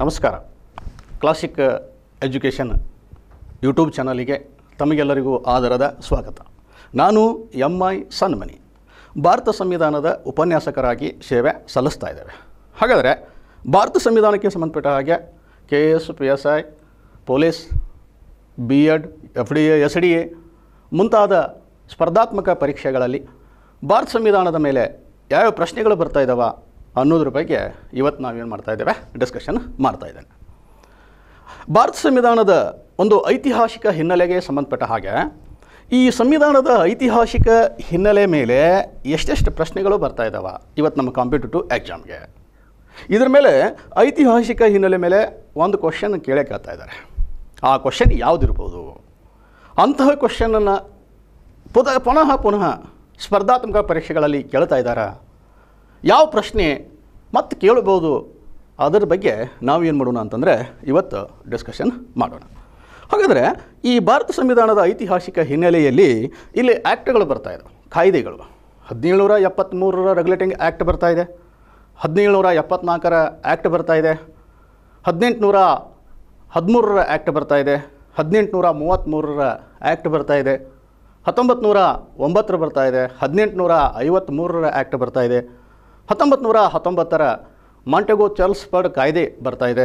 ನಮಸ್ಕಾರ classic education YouTube ಚಾನಲಿಗೆ ತಮಗೆಲ್ಲರಿಗೂ ಆದರದ ಸ್ವಾಗತ ನಾನು ಎಮ್ ಐ ಸನ್ಮನಿ ಭಾರತ ಸಂವಿಧಾನದ ಉಪನ್ಯಾಸಕರಾಗಿ ಸೇವೆ ಸಲ್ಲಿಸ್ತಾ ಇದ್ದೇವೆ ಹಾಗಾದರೆ ಭಾರತ ಸಂವಿಧಾನಕ್ಕೆ ಸಂಬಂಧಪಟ್ಟ ಹಾಗೆ K S P S I police B Ed F D A S D A ಮುಂತಾದ ಸ್ಪರ್ಧಾತ್ಮಕ ಪರೀಕ್ಷೆಗಳಲ್ಲಿ ಭಾರತ ಸಂವಿಧಾನದ ಮೇಲೆ ಯಾವ್ಯಾವ ಪ್ರಶ್ನೆಗಳು ಬರ್ತಾ ಇದ್ದಾವೆ ಅನ್ನೋದ್ರ ಬಗ್ಗೆ ಇವತ್ತು ನಾವೇನು ಮಾಡ್ತಾ ಇದ್ದೇವೆ ಡಿಸ್ಕಷನ್ ಮಾಡ್ತಾ ಇದ್ದೇನೆ ಭಾರತ ಸಂವಿಧಾನದ ಒಂದು ಐತಿಹಾಸಿಕ ಹಿನ್ನೆಲೆಗೆ ಸಂಬಂಧಪಟ್ಟ ಹಾಗೆ ಈ ಸಂವಿಧಾನದ ಐತಿಹಾಸಿಕ ಹಿನ್ನೆಲೆ ಮೇಲೆ ಎಷ್ಟೆಷ್ಟು ಪ್ರಶ್ನೆಗಳು ಬರ್ತಾ ಇದ್ದಾವೆ ಇವತ್ತು ನಮ್ಮ ಕಾಂಪಿಟೇಟಿವ್ ಎಕ್ಸಾಮ್ಗೆ ಇದ್ರ ಮೇಲೆ ಐತಿಹಾಸಿಕ ಹಿನ್ನೆಲೆ ಮೇಲೆ ಒಂದು ಕ್ವಶನ್ ಕೇಳೇ ಕೇಳ್ತಾ ಇದ್ದಾರೆ ಆ ಕ್ವಶನ್ ಯಾವುದಿರ್ಬೋದು ಅಂತಹ ಕ್ವಶನನ್ನು ಪುನಃ ಪುನಃ ಸ್ಪರ್ಧಾತ್ಮಕ ಪರೀಕ್ಷೆಗಳಲ್ಲಿ ಕೇಳ್ತಾ ಇದ್ದಾರೆ ಯಾವ ಪ್ರಶ್ನೆ ಮತ್ತು ಕೇಳಬಹುದು ಅದರ ಬಗ್ಗೆ ನಾವೇನು ಮಾಡೋಣ ಅಂತಂದರೆ ಇವತ್ತು ಡಿಸ್ಕಷನ್ ಮಾಡೋಣ ಹಾಗಾದರೆ ಈ ಭಾರತ ಸಂವಿಧಾನದ ಐತಿಹಾಸಿಕ ಹಿನ್ನೆಲೆಯಲ್ಲಿ ಇಲ್ಲಿ ಆ್ಯಕ್ಟ್ಗಳು ಬರ್ತಾ ಇದೆ ಕಾಯ್ದೆಗಳು ಹದಿನೇಳುನೂರ ಎಪ್ಪತ್ತ್ಮೂರರ ರೆಗ್ಯುಲೇಟಿಂಗ್ ಆ್ಯಕ್ಟ್ ಬರ್ತಾ ಇದೆ ಹದಿನೇಳುನೂರ ಎಪ್ಪತ್ನಾಲ್ಕರ ಆ್ಯಕ್ಟ್ ಬರ್ತಾಯಿದೆ ಇದೆ ಹದಿನೆಂಟುನೂರ ಹದಿಮೂರರ ಆ್ಯಕ್ಟ್ ಬರ್ತಾಯಿದೆ ಹದಿನೆಂಟುನೂರ ಮೂವತ್ತ್ಮೂರರ ಆ್ಯಕ್ಟ್ ಬರ್ತಾ ಇದೆ ಹತ್ತೊಂಬತ್ತು ನೂರ ಒಂಬತ್ತರ ಬರ್ತಾ ಇದೆ ಹದಿನೆಂಟುನೂರ ಐವತ್ತ್ಮೂರರ ಆ್ಯಕ್ಟ್ ಬರ್ತಾಯಿದೆ ಹತ್ತೊಂಬತ್ತು ನೂರ ಹತ್ತೊಂಬತ್ತರ ಮಾಂಟೆಗೋ ಚರ್ಲ್ಸ್ಬರ್ಡ್ ಕಾಯ್ದೆ ಬರ್ತಾ ಇದೆ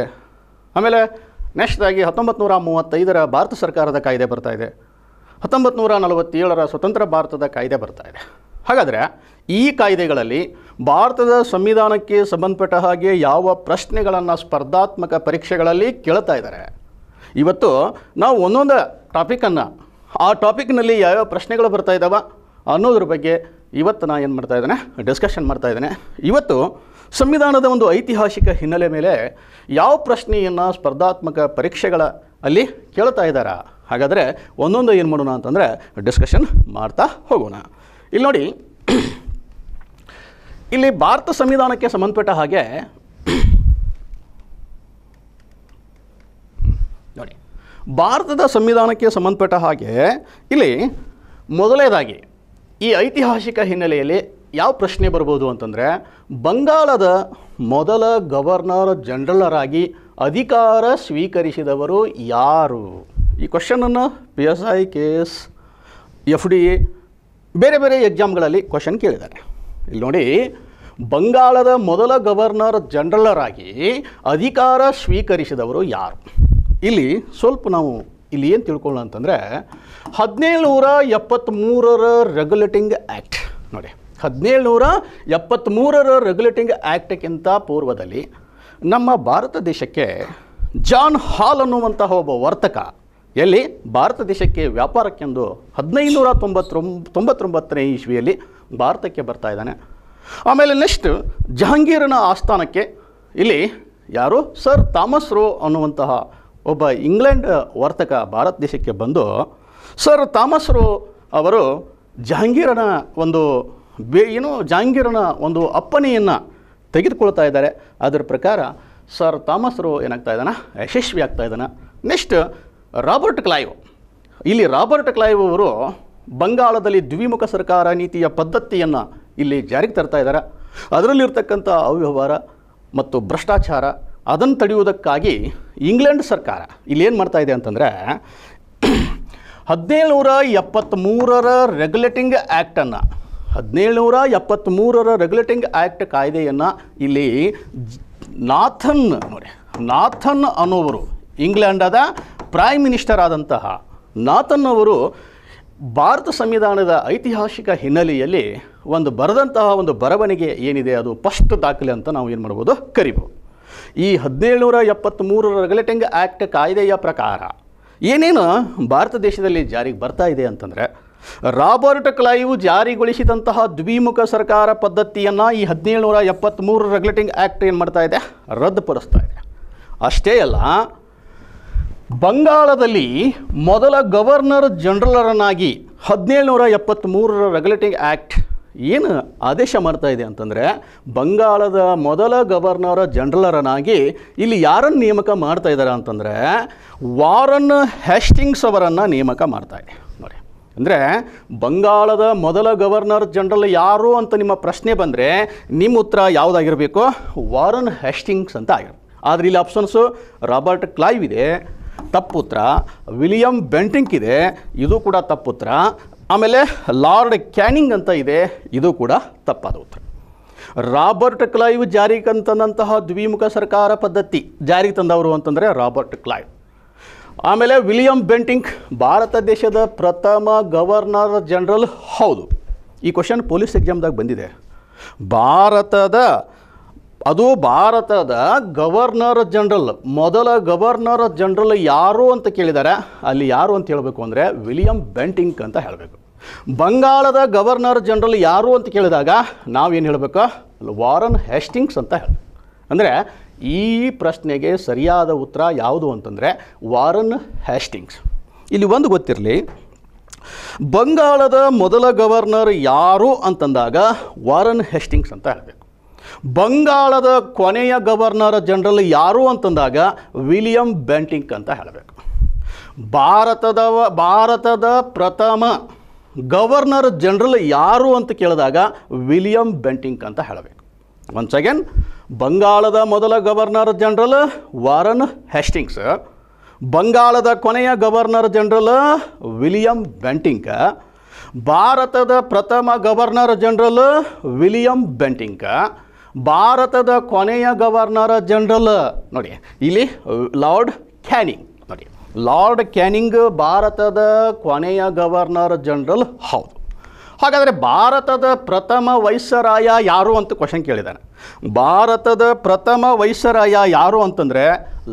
ಆಮೇಲೆ ನೆಕ್ಸ್ಟ್ ಆಗಿ ಹತ್ತೊಂಬತ್ತು ನೂರ ಮೂವತ್ತೈದರ ಭಾರತ ಸರ್ಕಾರದ ಕಾಯ್ದೆ ಬರ್ತಾ ಇದೆ ಹತ್ತೊಂಬತ್ತು ನೂರ ನಲವತ್ತೇಳರ ಸ್ವತಂತ್ರ ಭಾರತದ ಕಾಯ್ದೆ ಬರ್ತಾ ಇದೆ ಹಾಗಾದರೆ ಈ ಕಾಯ್ದೆಗಳಲ್ಲಿ ಭಾರತದ ಸಂವಿಧಾನಕ್ಕೆ ಸಂಬಂಧಪಟ್ಟ ಹಾಗೆ ಯಾವ ಪ್ರಶ್ನೆಗಳನ್ನು ಸ್ಪರ್ಧಾತ್ಮಕ ಪರೀಕ್ಷೆಗಳಲ್ಲಿ ಕೇಳ್ತಾ ಇದ್ದಾರೆ ಇವತ್ತು ನಾವು ಒಂದೊಂದು ಟಾಪಿಕನ್ನು ಆ ಟಾಪಿಕ್ನಲ್ಲಿ ಯಾವ್ಯಾವ ಪ್ರಶ್ನೆಗಳು ಬರ್ತಾ ಇದ್ದಾವೆ ಅನ್ನೋದ್ರ ಬಗ್ಗೆ ಇವತ್ತು ನಾನು ಏನು ಮಾಡ್ತಾ ಇದ್ದೇನೆ ಡಿಸ್ಕಷನ್ ಮಾಡ್ತಾ ಇದ್ದೇನೆ ಇವತ್ತು ಸಂವಿಧಾನದ ಒಂದು ಐತಿಹಾಸಿಕ ಹಿನ್ನೆಲೆ ಮೇಲೆ ಯಾವ ಪ್ರಶ್ನೆಯನ್ನು ಸ್ಪರ್ಧಾತ್ಮಕ ಪರೀಕ್ಷೆಗಳ ಅಲ್ಲಿ ಕೇಳ್ತಾ ಇದ್ದಾರಾ ಹಾಗಾದರೆ ಒಂದೊಂದು ಏನು ಮಾಡೋಣ ಅಂತಂದರೆ ಡಿಸ್ಕಷನ್ ಮಾಡ್ತಾ ಹೋಗೋಣ ಇಲ್ಲಿ ನೋಡಿ ಇಲ್ಲಿ ಭಾರತ ಸಂವಿಧಾನಕ್ಕೆ ಸಂಬಂಧಪಟ್ಟ ಹಾಗೆ ನೋಡಿ ಭಾರತದ ಸಂವಿಧಾನಕ್ಕೆ ಸಂಬಂಧಪಟ್ಟ ಹಾಗೆ ಇಲ್ಲಿ ಮೊದಲನೇದಾಗಿ ಈ ಐತಿಹಾಸಿಕ ಹಿನ್ನೆಲೆಯಲ್ಲಿ ಯಾವ ಪ್ರಶ್ನೆ ಬರ್ಬೋದು ಅಂತಂದರೆ ಬಂಗಾಳದ ಮೊದಲ ಗವರ್ನರ್ ಜನರಲರಾಗಿ ಅಧಿಕಾರ ಸ್ವೀಕರಿಸಿದವರು ಯಾರು ಈ ಕ್ವಶನನ್ನು P S I K S F D ಬೇರೆ ಬೇರೆ ಎಕ್ಸಾಮ್ಗಳಲ್ಲಿ ಕ್ವಶನ್ ಕೇಳಿದ್ದಾರೆ ಇಲ್ಲಿ ನೋಡಿ ಬಂಗಾಳದ ಮೊದಲ ಗವರ್ನರ್ ಜನರಲರಾಗಿ ಅಧಿಕಾರ ಸ್ವೀಕರಿಸಿದವರು ಯಾರು ಇಲ್ಲಿ ಸ್ವಲ್ಪ ನಾವು ಇಲ್ಲಿ ಏನು ತಿಳ್ಕೊಳ್ಳೋಣ ಅಂತಂದರೆ ಹದಿನೇಳು ನೂರ ಎಪ್ಪತ್ತ್ಮೂರರ ರೆಗ್ಯುಲೇಟಿಂಗ್ ಆ್ಯಕ್ಟ್ ನೋಡಿ ಹದಿನೇಳು ನೂರ ಎಪ್ಪತ್ತ್ಮೂರರ ರೆಗ್ಯುಲೇಟಿಂಗ್ ಆ್ಯಕ್ಟ್ಗಿಂತ ಪೂರ್ವದಲ್ಲಿ ನಮ್ಮ ಭಾರತ ದೇಶಕ್ಕೆ ಜಾನ್ ಹಾಲ್ ಅನ್ನುವಂತಹ ಒಬ್ಬ ವರ್ತಕ ಎಲ್ಲಿ ಭಾರತ ದೇಶಕ್ಕೆ ವ್ಯಾಪಾರಕ್ಕೆಂದು ಹದಿನೈದುನೂರ ತೊಂಬತ್ತೊಂಬ ತೊಂಬತ್ತೊಂಬತ್ತನೇ ಇಸ್ವಿಯಲ್ಲಿ ಭಾರತಕ್ಕೆ ಬರ್ತಾ ಇದ್ದಾನೆ ಆಮೇಲೆ ನೆಕ್ಸ್ಟ್ ಜಹಾಂಗೀರನ ಆಸ್ಥಾನಕ್ಕೆ ಇಲ್ಲಿ ಯಾರು ಸರ್ ಥಾಮಸ್ ರೋ ಅನ್ನುವಂತಹ ಒಬ್ಬ ಇಂಗ್ಲೆಂಡ್ ವರ್ತಕ ಭಾರತ ದೇಶಕ್ಕೆ ಬಂದು ಸರ್ ತಾಮಸರು ಅವರು ಜಹಾಂಗೀರನ ಒಂದು ಬೇ ಏನು ಜಹಾಂಗೀರನ ಒಂದು ಅಪ್ಪನೆಯನ್ನು ತೆಗೆದುಕೊಳ್ತಾ ಇದ್ದಾರೆ ಅದರ ಪ್ರಕಾರ ಸರ್ ತಾಮಸರು ಏನಾಗ್ತಾ ಇದ್ದಾನೆ ಯಶಸ್ವಿ ಆಗ್ತಾ ಇದ್ದಾನೆ ನೆಕ್ಸ್ಟ್ ರಾಬರ್ಟ್ ಕ್ಲೈವ್ ಇಲ್ಲಿ ರಾಬರ್ಟ್ ಕ್ಲೈವ್ ಅವರು ಬಂಗಾಳದಲ್ಲಿ ದ್ವಿಮುಖ ಸರ್ಕಾರ ನೀತಿಯ ಪದ್ಧತಿಯನ್ನು ಇಲ್ಲಿ ಜಾರಿಗೆ ತರ್ತಾ ಇದ್ದಾರೆ ಅದರಲ್ಲಿರ್ತಕ್ಕಂಥ ಅವ್ಯವಹಾರ ಮತ್ತು ಭ್ರಷ್ಟಾಚಾರ ಅದನ್ನು ತಡೆಯುವುದಕ್ಕಾಗಿ ಇಂಗ್ಲೆಂಡ್ ಸರ್ಕಾರ ಇಲ್ಲೇನು ಇದೆ ಅಂತಂದರೆ ನೂರ ಎಪ್ಪತ್ತ್ಮೂರರ ರೆಗ್ಯುಲೇಟಿಂಗ್ ಆ್ಯಕ್ಟನ್ನು ಹದಿನೇಳುನೂರ ಎಪ್ಪತ್ತ್ಮೂರರ ರೆಗ್ಯುಲೇಟಿಂಗ್ ಆ್ಯಕ್ಟ್ ಕಾಯ್ದೆಯನ್ನು ಇಲ್ಲಿ ನಾಥನ್ ನೋಡಿ ನಾಥನ್ ಅನ್ನೋವರು ಇಂಗ್ಲೆಂಡದ ಪ್ರೈಮ್ ಮಿನಿಸ್ಟರ್ ಆದಂತಹ ನಾಥನ್ ಅವರು ಭಾರತ ಸಂವಿಧಾನದ ಐತಿಹಾಸಿಕ ಹಿನ್ನೆಲೆಯಲ್ಲಿ ಒಂದು ಬರೆದಂತಹ ಒಂದು ಬರವಣಿಗೆ ಏನಿದೆ ಅದು ಫಸ್ಟ್ ದಾಖಲೆ ಅಂತ ನಾವು ಏನು ಮಾಡ್ಬೋದು ಕರಿಬೋದು ಈ ಹದಿನೇಳುನೂರ ಎಪ್ಪತ್ತ್ಮೂರರ ರೆಗ್ಯುಲೇಟಿಂಗ್ ಆ್ಯಕ್ಟ್ ಕಾಯ್ದೆಯ ಪ್ರಕಾರ ಏನೇನು ಭಾರತ ದೇಶದಲ್ಲಿ ಜಾರಿಗೆ ಬರ್ತಾ ಇದೆ ಅಂತಂದರೆ ರಾಬರ್ಟ್ ಕ್ಲೈವ್ ಜಾರಿಗೊಳಿಸಿದಂತಹ ದ್ವಿಮುಖ ಸರ್ಕಾರ ಪದ್ಧತಿಯನ್ನು ಈ ನೂರ ಮೂರು ರೆಗ್ಯುಲೇಟಿಂಗ್ ಆ್ಯಕ್ಟ್ ಏನು ಮಾಡ್ತಾ ಇದೆ ರದ್ದುಪಡಿಸ್ತಾ ಇದೆ ಅಷ್ಟೇ ಅಲ್ಲ ಬಂಗಾಳದಲ್ಲಿ ಮೊದಲ ಗವರ್ನರ್ ಜನರಲರನ್ನಾಗಿ ಹದಿನೇಳುನೂರ ಎಪ್ಪತ್ತ್ಮೂರರ ರೆಗ್ಯುಲೇಟಿಂಗ್ ಆ್ಯಕ್ಟ್ ಏನು ಆದೇಶ ಮಾಡ್ತಾ ಇದೆ ಅಂತಂದರೆ ಬಂಗಾಳದ ಮೊದಲ ಗವರ್ನರ ಜನರಲರನ್ನಾಗಿ ಇಲ್ಲಿ ಯಾರನ್ನು ನೇಮಕ ಮಾಡ್ತಾ ಇದ್ದಾರೆ ಅಂತಂದರೆ ವಾರನ್ ಹ್ಯಾಸ್ಟಿಂಗ್ಸ್ ಅವರನ್ನು ನೇಮಕ ಮಾಡ್ತಾ ಇದೆ ನೋಡಿ ಅಂದರೆ ಬಂಗಾಳದ ಮೊದಲ ಗವರ್ನರ್ ಜನರಲ್ ಯಾರು ಅಂತ ನಿಮ್ಮ ಪ್ರಶ್ನೆ ಬಂದರೆ ನಿಮ್ಮ ಉತ್ತರ ಯಾವುದಾಗಿರಬೇಕು ವಾರನ್ ಹ್ಯಾಸ್ಟಿಂಗ್ಸ್ ಅಂತ ಆಗಿರ್ಬೇಕು ಆದರೆ ಇಲ್ಲಿ ಆಪ್ಷನ್ಸು ರಾಬರ್ಟ್ ಕ್ಲೈವ್ ಇದೆ ತಪ್ಪುತ್ರ ವಿಲಿಯಂ ಬೆಂಟಿಂಕ್ ಇದೆ ಇದು ಕೂಡ ತಪ್ಪುತ್ರ ಆಮೇಲೆ ಲಾರ್ಡ್ ಕ್ಯಾನಿಂಗ್ ಅಂತ ಇದೆ ಇದು ಕೂಡ ತಪ್ಪಾದ ಉತ್ತರ ರಾಬರ್ಟ್ ಕ್ಲೈವ್ ಜಾರಿಗೆ ತಂದಂತಹ ದ್ವಿಮುಖ ಸರ್ಕಾರ ಪದ್ಧತಿ ಜಾರಿಗೆ ತಂದವರು ಅಂತಂದರೆ ರಾಬರ್ಟ್ ಕ್ಲೈವ್ ಆಮೇಲೆ ವಿಲಿಯಂ ಬೆಂಟಿಂಗ್ ಭಾರತ ದೇಶದ ಪ್ರಥಮ ಗವರ್ನರ್ ಜನರಲ್ ಹೌದು ಈ ಕ್ವಶನ್ ಪೊಲೀಸ್ ಎಕ್ಸಾಮ್ದಾಗ ಬಂದಿದೆ ಭಾರತದ ಅದು ಭಾರತದ ಗವರ್ನರ್ ಜನರಲ್ ಮೊದಲ ಗವರ್ನರ್ ಜನರಲ್ ಯಾರು ಅಂತ ಕೇಳಿದ್ದಾರೆ ಅಲ್ಲಿ ಯಾರು ಅಂತ ಹೇಳಬೇಕು ಅಂದರೆ ವಿಲಿಯಂ ಬೆಂಟಿಂಕ್ ಅಂತ ಹೇಳಬೇಕು ಬಂಗಾಳದ ಗವರ್ನರ್ ಜನರಲ್ ಯಾರು ಅಂತ ಕೇಳಿದಾಗ ನಾವೇನು ಹೇಳಬೇಕು ವಾರನ್ ಹೆಸ್ಟಿಂಗ್ಸ್ ಅಂತ ಹೇಳಿ ಅಂದರೆ ಈ ಪ್ರಶ್ನೆಗೆ ಸರಿಯಾದ ಉತ್ತರ ಯಾವುದು ಅಂತಂದರೆ ವಾರನ್ ಹ್ಯಾಸ್ಟಿಂಗ್ಸ್ ಇಲ್ಲಿ ಒಂದು ಗೊತ್ತಿರಲಿ ಬಂಗಾಳದ ಮೊದಲ ಗವರ್ನರ್ ಯಾರು ಅಂತಂದಾಗ ವಾರನ್ ಹೆಸ್ಟಿಂಗ್ಸ್ ಅಂತ ಹೇಳಬೇಕು ಬಂಗಾಳದ ಕೊನೆಯ ಗವರ್ನರ್ ಜನರಲ್ ಯಾರು ಅಂತಂದಾಗ ವಿಲಿಯಂ ಬ್ಯಾಂಟಿಂಗ್ ಅಂತ ಹೇಳಬೇಕು ಭಾರತದ ಭಾರತದ ಪ್ರಥಮ ಗವರ್ನರ್ ಜನರಲ್ ಯಾರು ಅಂತ ಕೇಳಿದಾಗ ವಿಲಿಯಂ ಬೆಂಟಿಂಕ್ ಅಂತ ಹೇಳಬೇಕು ಒನ್ಸ್ ಅಗೇನ್ ಬಂಗಾಳದ ಮೊದಲ ಗವರ್ನರ್ ಜನರಲ್ ವಾರನ್ ಹೆಸ್ಟಿಂಗ್ಸ್ ಬಂಗಾಳದ ಕೊನೆಯ ಗವರ್ನರ್ ಜನರಲ್ ವಿಲಿಯಂ ಬೆಂಟಿಂಕ ಭಾರತದ ಪ್ರಥಮ ಗವರ್ನರ್ ಜನರಲ್ ವಿಲಿಯಂ ಬೆಂಟಿಂಕ ಭಾರತದ ಕೊನೆಯ ಗವರ್ನರ್ ಜನರಲ್ ನೋಡಿ ಇಲ್ಲಿ ಲಾರ್ಡ್ ಕ್ಯಾನಿಂಗ್ ಲಾರ್ಡ್ ಕ್ಯಾನಿಂಗ್ ಭಾರತದ ಕೊನೆಯ ಗವರ್ನರ್ ಜನರಲ್ ಹೌದು ಹಾಗಾದರೆ ಭಾರತದ ಪ್ರಥಮ ವೈಸರಾಯ ಯಾರು ಅಂತ ಕ್ವಶನ್ ಕೇಳಿದ್ದಾನೆ ಭಾರತದ ಪ್ರಥಮ ವೈಸರಾಯ ಯಾರು ಅಂತಂದರೆ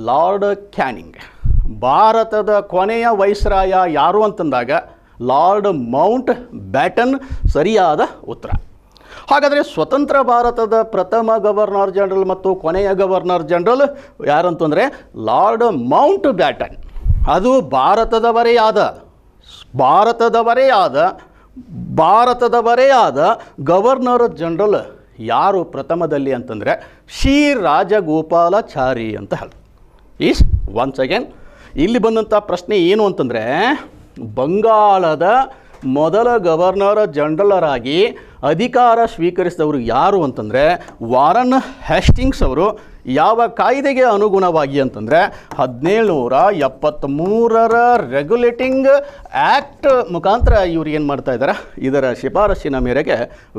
ಲಾರ್ಡ್ ಕ್ಯಾನಿಂಗ್ ಭಾರತದ ಕೊನೆಯ ವೈಸರಾಯ ಯಾರು ಅಂತಂದಾಗ ಲಾರ್ಡ್ ಮೌಂಟ್ ಬ್ಯಾಟನ್ ಸರಿಯಾದ ಉತ್ತರ ಹಾಗಾದರೆ ಸ್ವತಂತ್ರ ಭಾರತದ ಪ್ರಥಮ ಗವರ್ನರ್ ಜನರಲ್ ಮತ್ತು ಕೊನೆಯ ಗವರ್ನರ್ ಜನರಲ್ ಯಾರಂತಂದರೆ ಲಾರ್ಡ್ ಮೌಂಟ್ ಬ್ಯಾಟನ್ ಅದು ಭಾರತದವರೇ ಆದ ಭಾರತದವರೇ ಆದ ಭಾರತದವರೇ ಆದ ಗವರ್ನರ್ ಜನರಲ್ ಯಾರು ಪ್ರಥಮದಲ್ಲಿ ಅಂತಂದರೆ ಶ್ರೀ ರಾಜಗೋಪಾಲಾಚಾರಿ ಅಂತ ಹೇಳಿ ಈಸ್ ಒನ್ಸ್ ಅಗೇನ್ ಇಲ್ಲಿ ಬಂದಂಥ ಪ್ರಶ್ನೆ ಏನು ಅಂತಂದರೆ ಬಂಗಾಳದ ಮೊದಲ ಗವರ್ನರ್ ಜನರಲರಾಗಿ ಅಧಿಕಾರ ಸ್ವೀಕರಿಸಿದವರು ಯಾರು ಅಂತಂದರೆ ವಾರನ್ ಹ್ಯಾಸ್ಟಿಂಗ್ಸ್ ಅವರು ಯಾವ ಕಾಯ್ದೆಗೆ ಅನುಗುಣವಾಗಿ ಅಂತಂದರೆ ಹದಿನೇಳುನೂರ ಎಪ್ಪತ್ತ್ಮೂರರ ರೆಗ್ಯುಲೇಟಿಂಗ್ ಆ್ಯಕ್ಟ್ ಮುಖಾಂತರ ಇವರು ಏನು ಮಾಡ್ತಾ ಇದ್ದಾರೆ ಇದರ ಶಿಫಾರಸ್ಸಿನ ಮೇರೆಗೆ